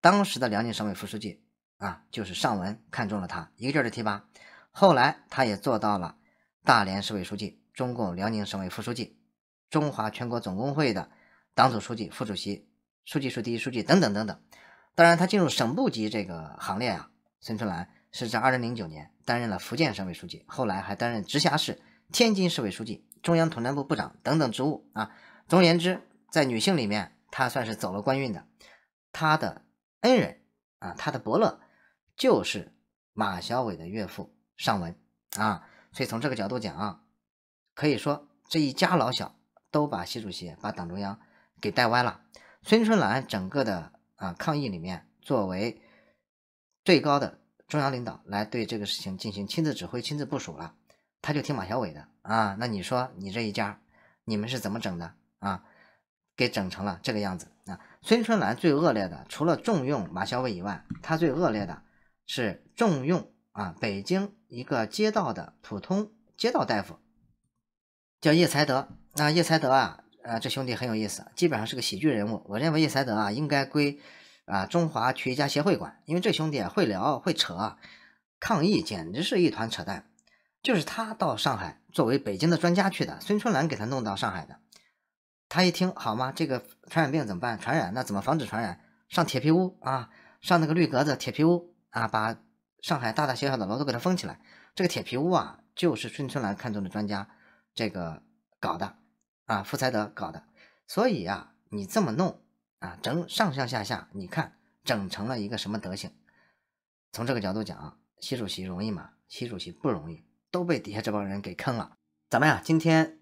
当时的辽宁省委副书记啊，就是尚文看中了他，一个劲儿的提拔。后来他也做到了大连市委书记、中共辽宁省委副书记、中华全国总工会的党组书记、副主席、书记处第一书记等等等等。当然，他进入省部级这个行列啊。孙春兰是在二零零九年担任了福建省委书记，后来还担任直辖市天津市委书记、中央统战部部长等等职务啊。总而言之，在女性里面，她算是走了官运的。她的恩人啊，她的伯乐就是马晓伟的岳父尚文啊。所以从这个角度讲啊，可以说这一家老小都把习主席、把党中央给带歪了。孙春兰整个的。啊，抗议里面作为最高的中央领导来对这个事情进行亲自指挥、亲自部署了，他就听马小伟的啊。那你说你这一家，你们是怎么整的啊？给整成了这个样子啊？孙春兰最恶劣的，除了重用马小伟以外，他最恶劣的是重用啊北京一个街道的普通街道大夫，叫叶才德。那叶才德啊。呃，这兄弟很有意思，基本上是个喜剧人物。我认为叶才德啊，应该归啊中华曲艺家协会管，因为这兄弟会聊会扯，抗议简直是一团扯淡。就是他到上海作为北京的专家去的，孙春兰给他弄到上海的。他一听，好吗？这个传染病怎么办？传染那怎么防止传染？上铁皮屋啊，上那个绿格子铁皮屋啊，把上海大大小小的楼都给他封起来。这个铁皮屋啊，就是孙春兰看中的专家这个搞的。啊，傅才德搞的，所以啊，你这么弄啊，整上上下下，你看整成了一个什么德行？从这个角度讲，习主席容易吗？习主席不容易，都被底下这帮人给坑了。咱们呀，今天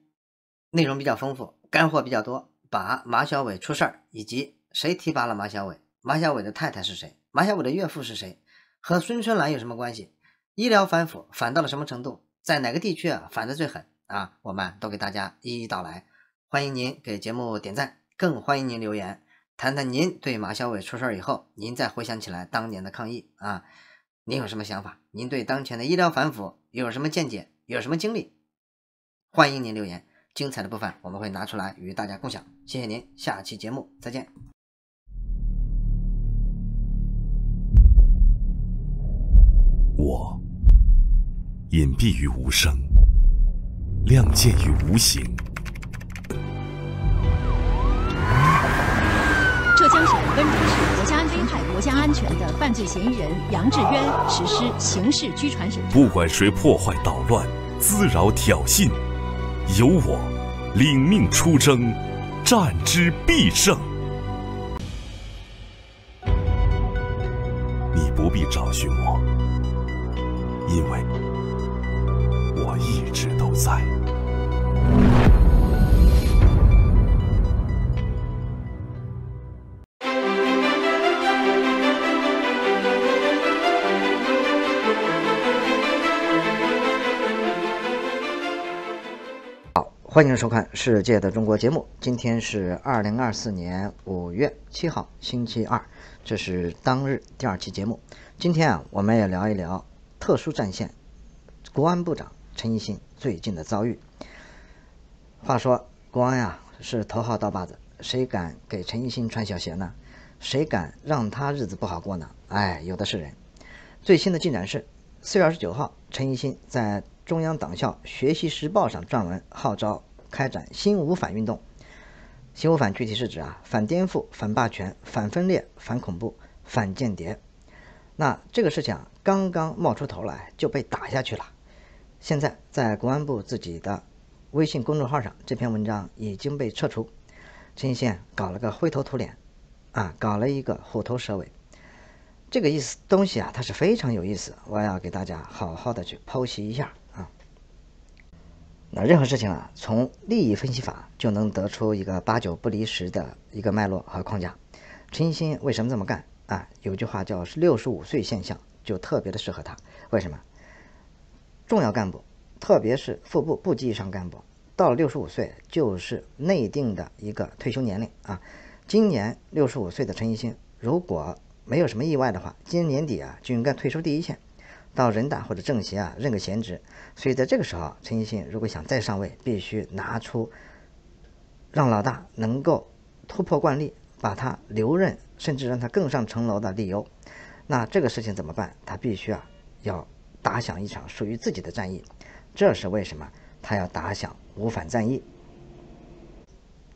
内容比较丰富，干货比较多。把马小伟出事儿，以及谁提拔了马小伟，马小伟的太太是谁，马小伟的岳父是谁，和孙春兰有什么关系？医疗反腐反到了什么程度？在哪个地区啊反的最狠啊？我们都给大家一一道来。欢迎您给节目点赞，更欢迎您留言谈谈您对马晓伟出事儿以后，您再回想起来当年的抗议啊，您有什么想法？您对当前的医疗反腐有什么见解？有什么经历？欢迎您留言，精彩的部分我们会拿出来与大家共享。谢谢您，下期节目再见。我隐蔽于无声，亮剑于无形。国家安全的犯罪嫌疑人杨志渊实施刑事拘传审查。不管谁破坏捣乱、滋扰挑衅，有我领命出征，战之必胜。你不必找寻我，因为我一直都在。欢迎收看《世界的中国》节目。今天是二零二四年五月七号，星期二，这是当日第二期节目。今天啊，我们也聊一聊特殊战线，国安部长陈一新最近的遭遇。话说，国安呀是头号刀把子，谁敢给陈一新穿小鞋呢？谁敢让他日子不好过呢？哎，有的是人。最新的进展是，四月二十九号，陈一新在中央党校《学习时报》上撰文，号召。开展“新五反”运动，“新五反”具体是指啊，反颠覆、反霸权、反分裂、反恐怖、反间谍。那这个事情啊，刚刚冒出头来就被打下去了。现在在公安部自己的微信公众号上，这篇文章已经被撤除。陈新宪搞了个灰头土脸，啊，搞了一个虎头蛇尾。这个意思东西啊，它是非常有意思，我要给大家好好的去剖析一下。那任何事情啊，从利益分析法就能得出一个八九不离十的一个脉络和框架。陈一新为什么这么干啊？有句话叫“六十五岁现象”，就特别的适合他。为什么？重要干部，特别是副部部级以上干部，到了六十五岁就是内定的一个退休年龄啊。今年六十五岁的陈一新，如果没有什么意外的话，今年年底啊就应该退出第一线。到人大或者政协啊，任个闲职。所以在这个时候，陈奕迅如果想再上位，必须拿出让老大能够突破惯例，把他留任，甚至让他更上层楼的理由。那这个事情怎么办？他必须啊，要打响一场属于自己的战役。这是为什么？他要打响五反战役。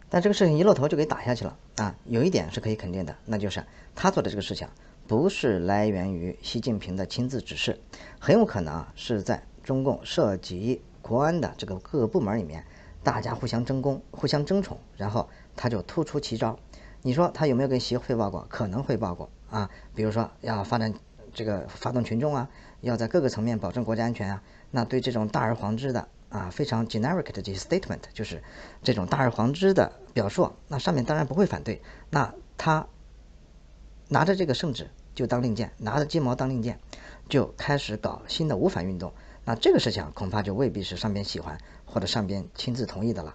但这个事情一露头就给打下去了啊。有一点是可以肯定的，那就是他做的这个事情。不是来源于习近平的亲自指示，很有可能啊是在中共涉及国安的这个各个部门里面，大家互相争功、互相争宠，然后他就突出奇招。你说他有没有跟习汇报过？可能汇报过啊，比如说要发展这个发动群众啊，要在各个层面保证国家安全啊。那对这种大而皇之的啊非常 generic 的这些 statement，就是这种大而皇之的表述，那上面当然不会反对。那他拿着这个圣旨。就当令箭，拿着鸡毛当令箭，就开始搞新的无反运动。那这个事情恐怕就未必是上边喜欢或者上边亲自同意的了。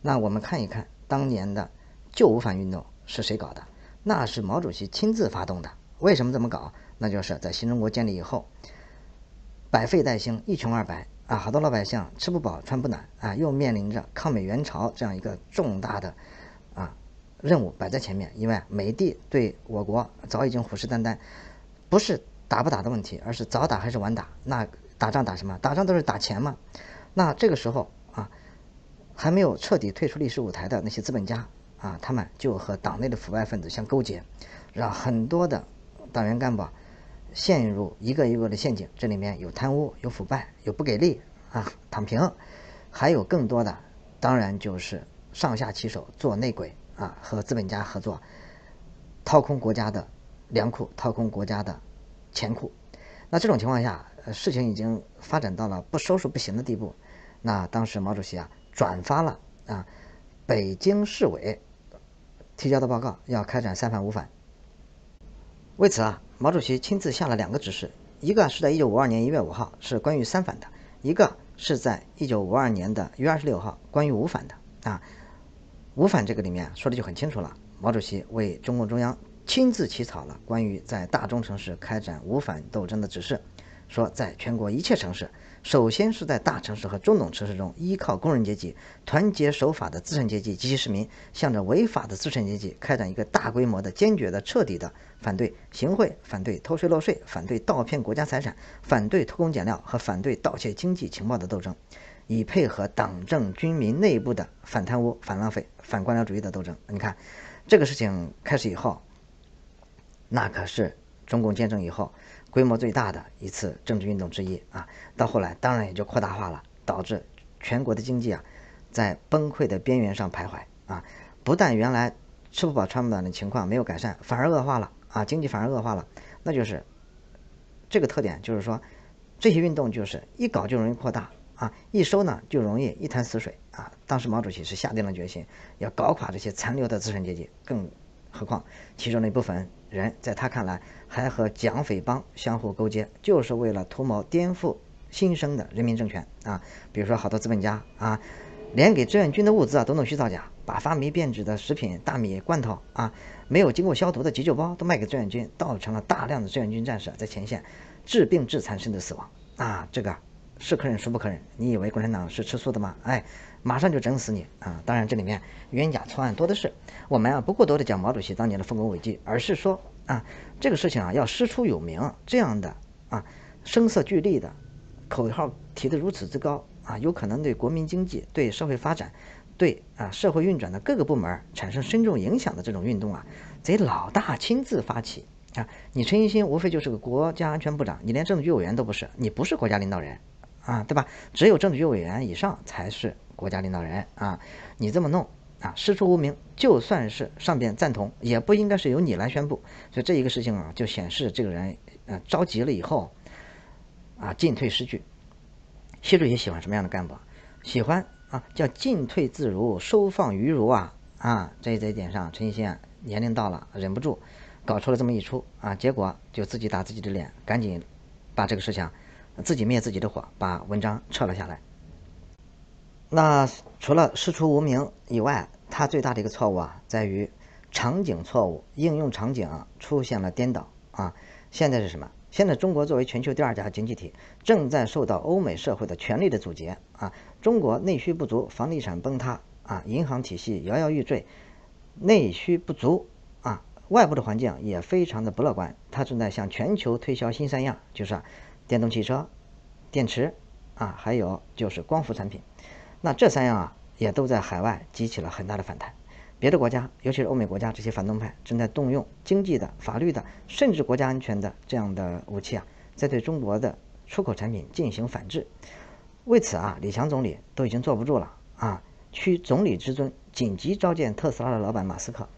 那我们看一看当年的旧无反运动是谁搞的？那是毛主席亲自发动的。为什么这么搞？那就是在新中国建立以后，百废待兴，一穷二白啊，好多老百姓吃不饱穿不暖啊，又面临着抗美援朝这样一个重大的。任务摆在前面，因为美帝对我国早已经虎视眈眈，不是打不打的问题，而是早打还是晚打。那打仗打什么？打仗都是打钱嘛。那这个时候啊，还没有彻底退出历史舞台的那些资本家啊，他们就和党内的腐败分子相勾结，让很多的党员干部陷入一个一个的陷阱。这里面有贪污、有腐败、有不给力啊，躺平，还有更多的，当然就是上下其手做内鬼。啊，和资本家合作，掏空国家的粮库，掏空国家的钱库。那这种情况下，事情已经发展到了不收拾不行的地步。那当时毛主席啊，转发了啊，北京市委提交的报告，要开展三反五反。为此啊，毛主席亲自下了两个指示，一个是在一九五二年一月五号，是关于三反的；一个是在一九五二年的一月二十六号，关于五反的啊。五反这个里面说的就很清楚了。毛主席为中共中央亲自起草了关于在大中城市开展五反斗争的指示，说在全国一切城市，首先是在大城市和中等城市中，依靠工人阶级，团结守法的资产阶级及其市民，向着违法的资产阶级开展一个大规模的、坚决的、彻底的反对行贿、反对偷税漏税、反对盗骗国家财产、反对偷工减料和反对盗窃经济情报的斗争，以配合党政军民内部的反贪污、反浪费。反官僚主义的斗争，你看，这个事情开始以后，那可是中共建政以后规模最大的一次政治运动之一啊！到后来当然也就扩大化了，导致全国的经济啊在崩溃的边缘上徘徊啊！不但原来吃不饱穿不暖的情况没有改善，反而恶化了啊！经济反而恶化了，那就是这个特点，就是说这些运动就是一搞就容易扩大。啊，一收呢就容易一潭死水啊！当时毛主席是下定了决心，要搞垮这些残留的资产阶级，更何况其中的一部分人，在他看来还和蒋匪帮相互勾结，就是为了图谋颠覆新生的人民政权啊！比如说，好多资本家啊，连给志愿军的物资啊，都弄虚造假，把发霉变质的食品、大米罐头啊，没有经过消毒的急救包都卖给志愿军，造成了大量的志愿军战士在前线治病致残甚至死亡啊！这个。是可忍孰不可忍？你以为共产党是吃素的吗？哎，马上就整死你啊！当然，这里面冤假错案多的是。我们啊，不过多的讲毛主席当年的丰功伟绩，而是说啊，这个事情啊，要师出有名，这样的啊，声色俱厉的，口号提得如此之高啊，有可能对国民经济、对社会发展、对啊社会运转的各个部门产生深重影响的这种运动啊，得老大亲自发起啊！你陈一新无非就是个国家安全部长，你连政治局委员都不是，你不是国家领导人。啊，对吧？只有政治局委员以上才是国家领导人啊！你这么弄啊，师出无名，就算是上边赞同，也不应该是由你来宣布。所以这一个事情啊，就显示这个人呃着急了以后，啊进退失据。习主席喜欢什么样的干部？喜欢啊，叫进退自如、收放于如啊！啊，这一这一点上，陈新啊年龄到了，忍不住搞出了这么一出啊，结果就自己打自己的脸，赶紧把这个事情。自己灭自己的火，把文章撤了下来。那除了师出无名以外，他最大的一个错误啊，在于场景错误，应用场景啊出现了颠倒啊。现在是什么？现在中国作为全球第二家经济体，正在受到欧美社会的权力的阻截啊。中国内需不足，房地产崩塌啊，银行体系摇摇欲坠，内需不足啊，外部的环境也非常的不乐观。他正在向全球推销新三样，就是。电动汽车、电池，啊，还有就是光伏产品，那这三样啊，也都在海外激起了很大的反弹。别的国家，尤其是欧美国家，这些反动派正在动用经济的、法律的，甚至国家安全的这样的武器啊，在对中国的出口产品进行反制。为此啊，李强总理都已经坐不住了啊，屈总理之尊，紧急召见特斯拉的老板马斯克，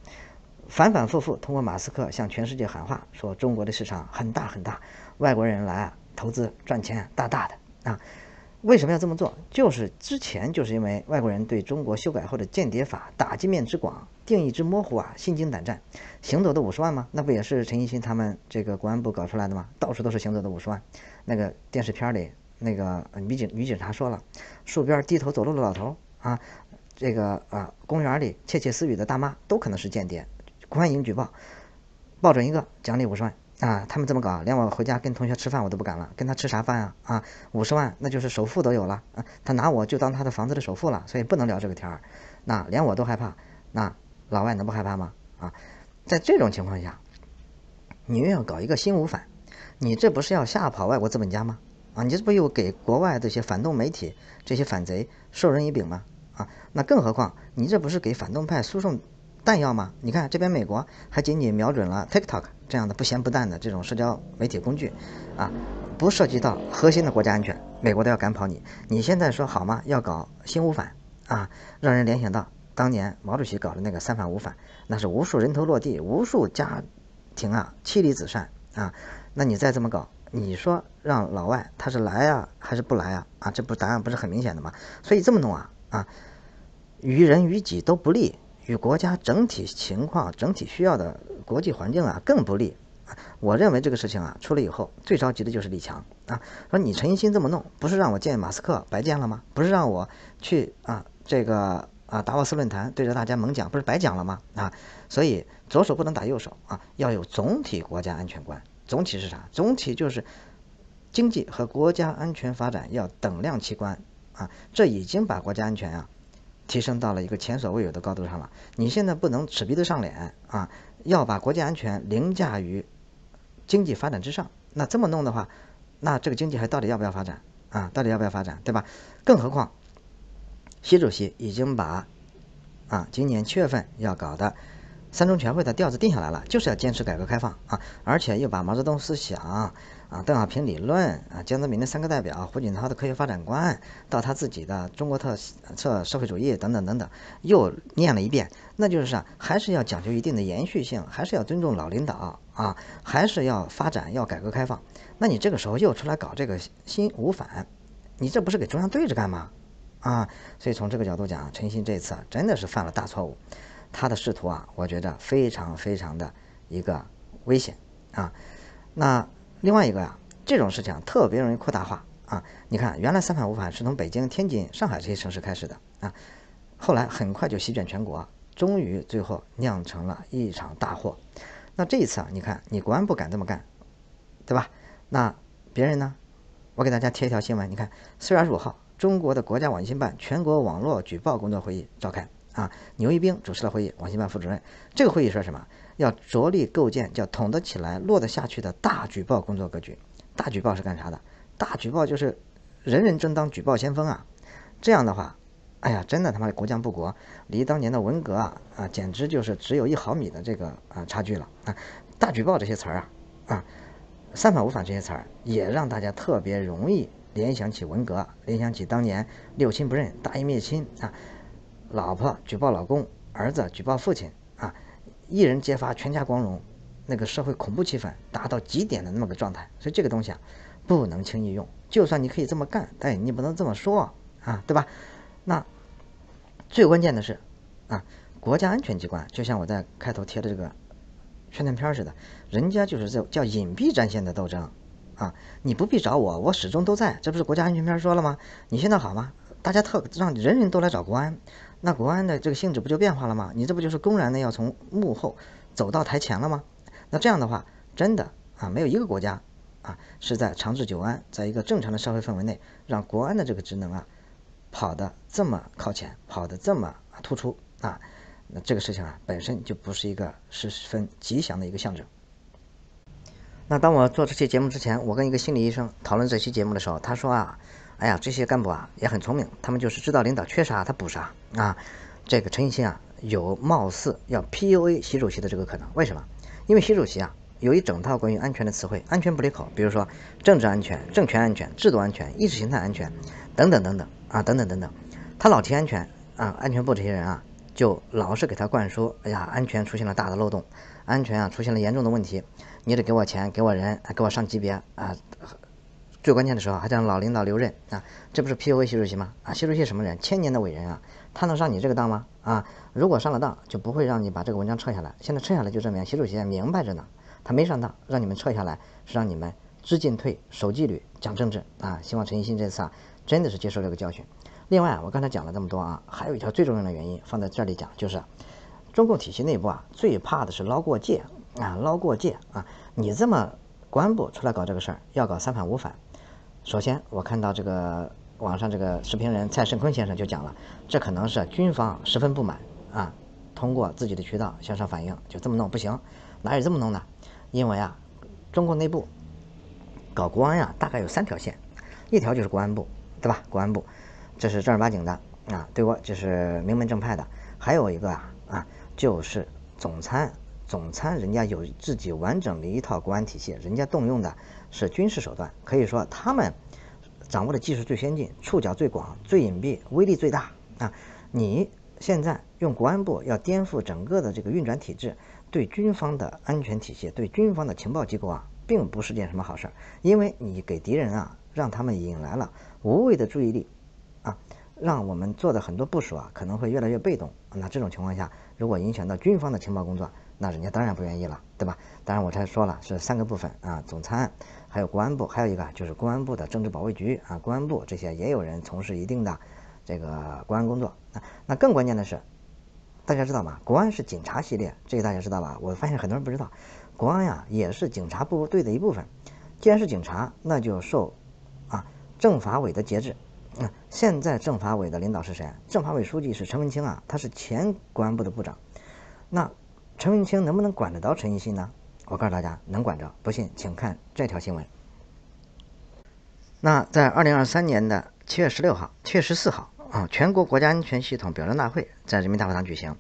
反反复复通过马斯克向全世界喊话，说中国的市场很大很大，外国人来啊。投资赚钱大大的啊！为什么要这么做？就是之前就是因为外国人对中国修改后的间谍法打击面之广、定义之模糊啊，心惊胆战。行走的五十万吗？那不也是陈一新他们这个国安部搞出来的吗？到处都是行走的五十万。那个电视片里那个女警女警察说了：树边低头走路的老头啊，这个啊，公园里窃窃私语的大妈都可能是间谍，欢迎举报，报准一个奖励五十万。啊，他们这么搞，连我回家跟同学吃饭我都不敢了，跟他吃啥饭啊？啊，五十万，那就是首付都有了，啊，他拿我就当他的房子的首付了，所以不能聊这个天儿。那连我都害怕，那老外能不害怕吗？啊，在这种情况下，你又要搞一个新五反，你这不是要吓跑外国资本家吗？啊，你这不又给国外这些反动媒体、这些反贼授人以柄吗？啊，那更何况你这不是给反动派输送？弹药吗？你看这边美国还仅仅瞄准了 TikTok 这样的不咸不淡的这种社交媒体工具，啊，不涉及到核心的国家安全，美国都要赶跑你。你现在说好吗？要搞新五反啊，让人联想到当年毛主席搞的那个三反五反，那是无数人头落地，无数家庭啊妻离子散啊。那你再这么搞，你说让老外他是来啊还是不来啊？啊，这不答案不是很明显的吗？所以这么弄啊啊，于人于己都不利。与国家整体情况、整体需要的国际环境啊更不利。我认为这个事情啊出了以后，最着急的就是李强啊，说你陈一新这么弄，不是让我见马斯克白见了吗？不是让我去啊这个啊达沃斯论坛对着大家猛讲，不是白讲了吗？啊，所以左手不能打右手啊，要有总体国家安全观。总体是啥？总体就是经济和国家安全发展要等量齐观啊。这已经把国家安全啊。提升到了一个前所未有的高度上了。你现在不能赤鼻子上脸啊，要把国家安全凌驾于经济发展之上。那这么弄的话，那这个经济还到底要不要发展啊？到底要不要发展，对吧？更何况，习主席已经把啊今年七月份要搞的三中全会的调子定下来了，就是要坚持改革开放啊，而且又把毛泽东思想。啊，邓小平理论啊，江泽民的三个代表，胡锦涛的科学发展观，到他自己的中国特色社会主义等等等等，又念了一遍。那就是啊，还是要讲究一定的延续性，还是要尊重老领导啊，还是要发展，要改革开放。那你这个时候又出来搞这个新五反，你这不是给中央对着干吗？啊，所以从这个角度讲，陈新这次真的是犯了大错误，他的仕途啊，我觉得非常非常的一个危险啊。那。另外一个呀，这种事情特别容易扩大化啊！你看，原来三反五反是从北京、天津、上海这些城市开始的啊，后来很快就席卷全国，终于最后酿成了一场大祸。那这一次啊，你看，你国安不敢这么干，对吧？那别人呢？我给大家贴一条新闻，你看，四月二十五号，中国的国家网信办全国网络举报工作会议召开啊，牛一兵主持了会议，网信办副主任。这个会议说什么？要着力构建叫“捅得起来，落得下去”的大举报工作格局。大举报是干啥的？大举报就是人人争当举报先锋啊！这样的话，哎呀，真的他妈的国将不国，离当年的文革啊啊，简直就是只有一毫米的这个啊差距了啊！大举报这些词儿啊啊，三反五反这些词儿，也让大家特别容易联想起文革，联想起当年六亲不认、大义灭亲啊，老婆举报老公，儿子举报父亲。一人揭发全家光荣，那个社会恐怖气氛达到极点的那么个状态，所以这个东西啊不能轻易用。就算你可以这么干，但你不能这么说啊，对吧？那最关键的是啊，国家安全机关就像我在开头贴的这个宣传片似的，人家就是这叫隐蔽战线的斗争啊。你不必找我，我始终都在。这不是国家安全片说了吗？你现在好吗？大家特让人人都来找国安。那国安的这个性质不就变化了吗？你这不就是公然的要从幕后走到台前了吗？那这样的话，真的啊，没有一个国家，啊，是在长治久安，在一个正常的社会氛围内，让国安的这个职能啊，跑的这么靠前，跑的这么突出啊，那这个事情啊，本身就不是一个十分吉祥的一个象征。那当我做这期节目之前，我跟一个心理医生讨论这期节目的时候，他说啊，哎呀，这些干部啊也很聪明，他们就是知道领导缺啥，他补啥。啊，这个陈奕迅啊，有貌似要 PUA 习主席的这个可能。为什么？因为习主席啊，有一整套关于安全的词汇，安全不离口。比如说政治安全、政权安全、制度安全、意识形态安全等等等等啊，等等等等。他老提安全啊，安全部这些人啊，就老是给他灌输，哎呀，安全出现了大的漏洞，安全啊出现了严重的问题，你得给我钱，给我人，给我上级别啊。最关键的时候，还让老领导留任啊，这不是 PUA 习主席吗？啊，习主席什么人？千年的伟人啊！他能上你这个当吗？啊，如果上了当，就不会让你把这个文章撤下来。现在撤下来，就证明习主席明白着呢，他没上当，让你们撤下来是让你们知进退、守纪律、讲政治啊。希望陈一新这次啊，真的是接受这个教训。另外啊，我刚才讲了这么多啊，还有一条最重要的原因放在这里讲，就是中共体系内部啊，最怕的是捞过界啊，捞过界啊，你这么官部出来搞这个事儿，要搞三反五反。首先，我看到这个。网上这个视频人蔡胜坤先生就讲了，这可能是军方十分不满啊，通过自己的渠道向上反映，就这么弄不行，哪有这么弄的？因为啊，中国内部搞国安啊，大概有三条线，一条就是国安部，对吧？国安部，这是正儿八经的啊，对我就是名门正派的。还有一个啊啊，就是总参，总参人家有自己完整的一套国安体系，人家动用的是军事手段，可以说他们。掌握的技术最先进，触角最广，最隐蔽，威力最大啊！你现在用国安部要颠覆整个的这个运转体制，对军方的安全体系，对军方的情报机构啊，并不是件什么好事儿，因为你给敌人啊，让他们引来了无谓的注意力，啊，让我们做的很多部署啊，可能会越来越被动。那这种情况下，如果影响到军方的情报工作，那人家当然不愿意了，对吧？当然，我才说了是三个部分啊，总参。还有公安部，还有一个就是公安部的政治保卫局啊，公安部这些也有人从事一定的这个公安工作啊。那更关键的是，大家知道吗？国安是警察系列，这个大家知道吧？我发现很多人不知道，国安呀也是警察部队的一部分。既然是警察，那就受啊政法委的节制。现在政法委的领导是谁？政法委书记是陈文清啊，他是前公安部的部长。那陈文清能不能管得到陈奕迅呢？我告诉大家，能管着，不信请看这条新闻。那在二零二三年的七月十六号、七月十四号啊，全国国家安全系统表彰大会在人民大会堂举行。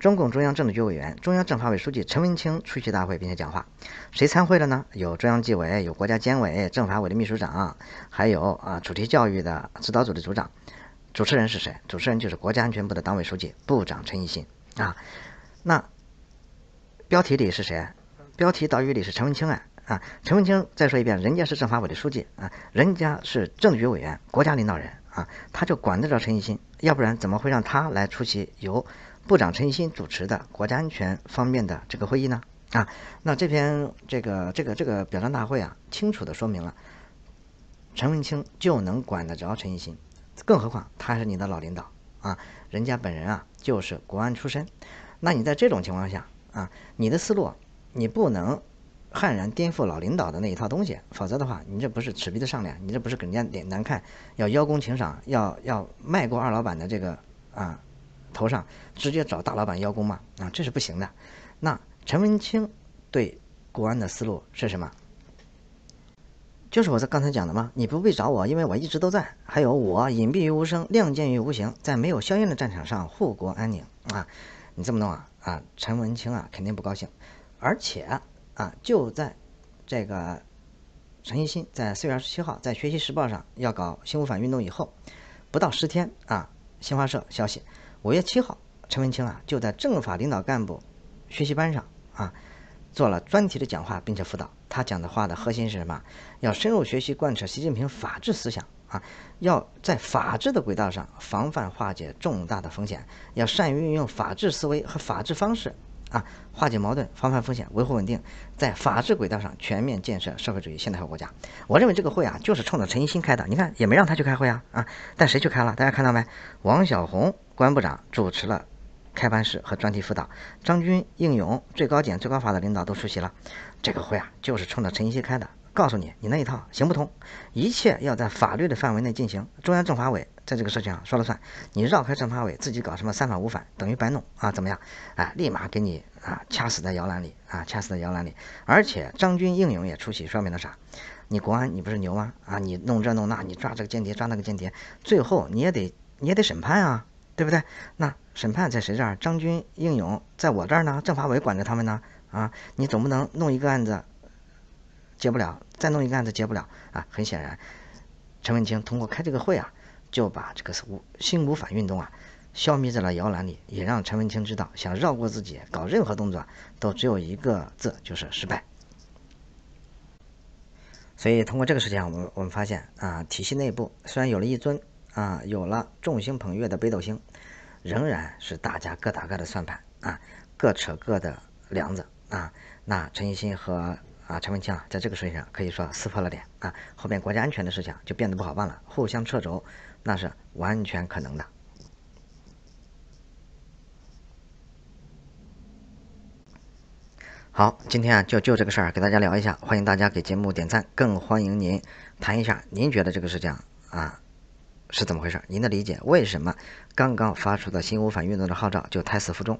中共中央政治局委员、中央政法委书记陈文清出席大会并且讲话。谁参会了呢？有中央纪委，有国家监委、政法委的秘书长，还有啊主题教育的指导组的组长。主持人是谁？主持人就是国家安全部的党委书记、部长陈一新啊。那标题里是谁？标题导语里是陈文清啊啊，陈文清再说一遍，人家是政法委书记啊，人家是政局委员，国家领导人啊，他就管得着陈一新，要不然怎么会让他来出席由部长陈一新主持的国家安全方面的这个会议呢？啊，那这篇这个这个这个表彰大会啊，清楚的说明了，陈文清就能管得着陈一新，更何况他是你的老领导啊，人家本人啊就是国安出身，那你在这种情况下啊，你的思路。你不能悍然颠覆老领导的那一套东西，否则的话，你这不是赤壁的上脸，你这不是给人家脸难看，要邀功请赏，要要迈过二老板的这个啊头上，直接找大老板邀功嘛啊，这是不行的。那陈文清对国安的思路是什么？就是我在刚才讲的吗？你不必找我，因为我一直都在。还有我隐蔽于无声，亮剑于无形，在没有硝烟的战场上护国安宁啊！你这么弄啊啊，陈文清啊肯定不高兴。而且啊，就在这个陈一新在四月二十七号在《学习时报》上要搞“新五反”运动以后，不到十天啊，新华社消息，五月七号，陈文清啊就在政法领导干部学习班上啊做了专题的讲话，并且辅导。他讲的话的核心是什么？要深入学习贯彻习近平法治思想啊，要在法治的轨道上防范化解重大的风险，要善于运用法治思维和法治方式。啊，化解矛盾，防范风险，维护稳定，在法治轨道上全面建设社会主义现代化国家。我认为这个会啊，就是冲着陈一新开的。你看也没让他去开会啊啊，但谁去开了？大家看到没？王晓红、关部长主持了开班式和专题辅导，张军、应勇、最高检、最高法的领导都出席了。这个会啊，就是冲着陈一新开的。告诉你，你那一套行不通，一切要在法律的范围内进行。中央政法委在这个事情上说了算，你绕开政法委自己搞什么三反五反，等于白弄啊？怎么样？哎，立马给你啊掐死在摇篮里啊，掐死在摇篮里。而且张军、应勇也出席说明了啥？你国安你不是牛吗？啊，你弄这弄那，你抓这个间谍抓那个间谍，最后你也得你也得审判啊，对不对？那审判在谁这儿？张军、应勇在我这儿呢，政法委管着他们呢。啊，你总不能弄一个案子。结不了，再弄一个案子结不了啊！很显然，陈文清通过开这个会啊，就把这个五新五反运动啊，消灭在了摇篮里，也让陈文清知道，想绕过自己搞任何动作，都只有一个字，就是失败。所以通过这个事件，我们我们发现啊，体系内部虽然有了一尊啊，有了众星捧月的北斗星，仍然是大家各打各的算盘啊，各扯各的梁子啊。那陈一新和。啊，陈文清啊，在这个事情上可以说撕破了脸啊，后面国家安全的事情就变得不好办了，互相掣肘，那是完全可能的。好，今天啊就就这个事儿给大家聊一下，欢迎大家给节目点赞，更欢迎您谈一下您觉得这个事情啊是怎么回事，您的理解，为什么刚刚发出的新五反运动的号召就胎死腹中？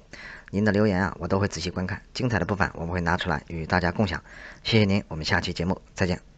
您的留言啊，我都会仔细观看，精彩的部分我们会拿出来与大家共享。谢谢您，我们下期节目再见。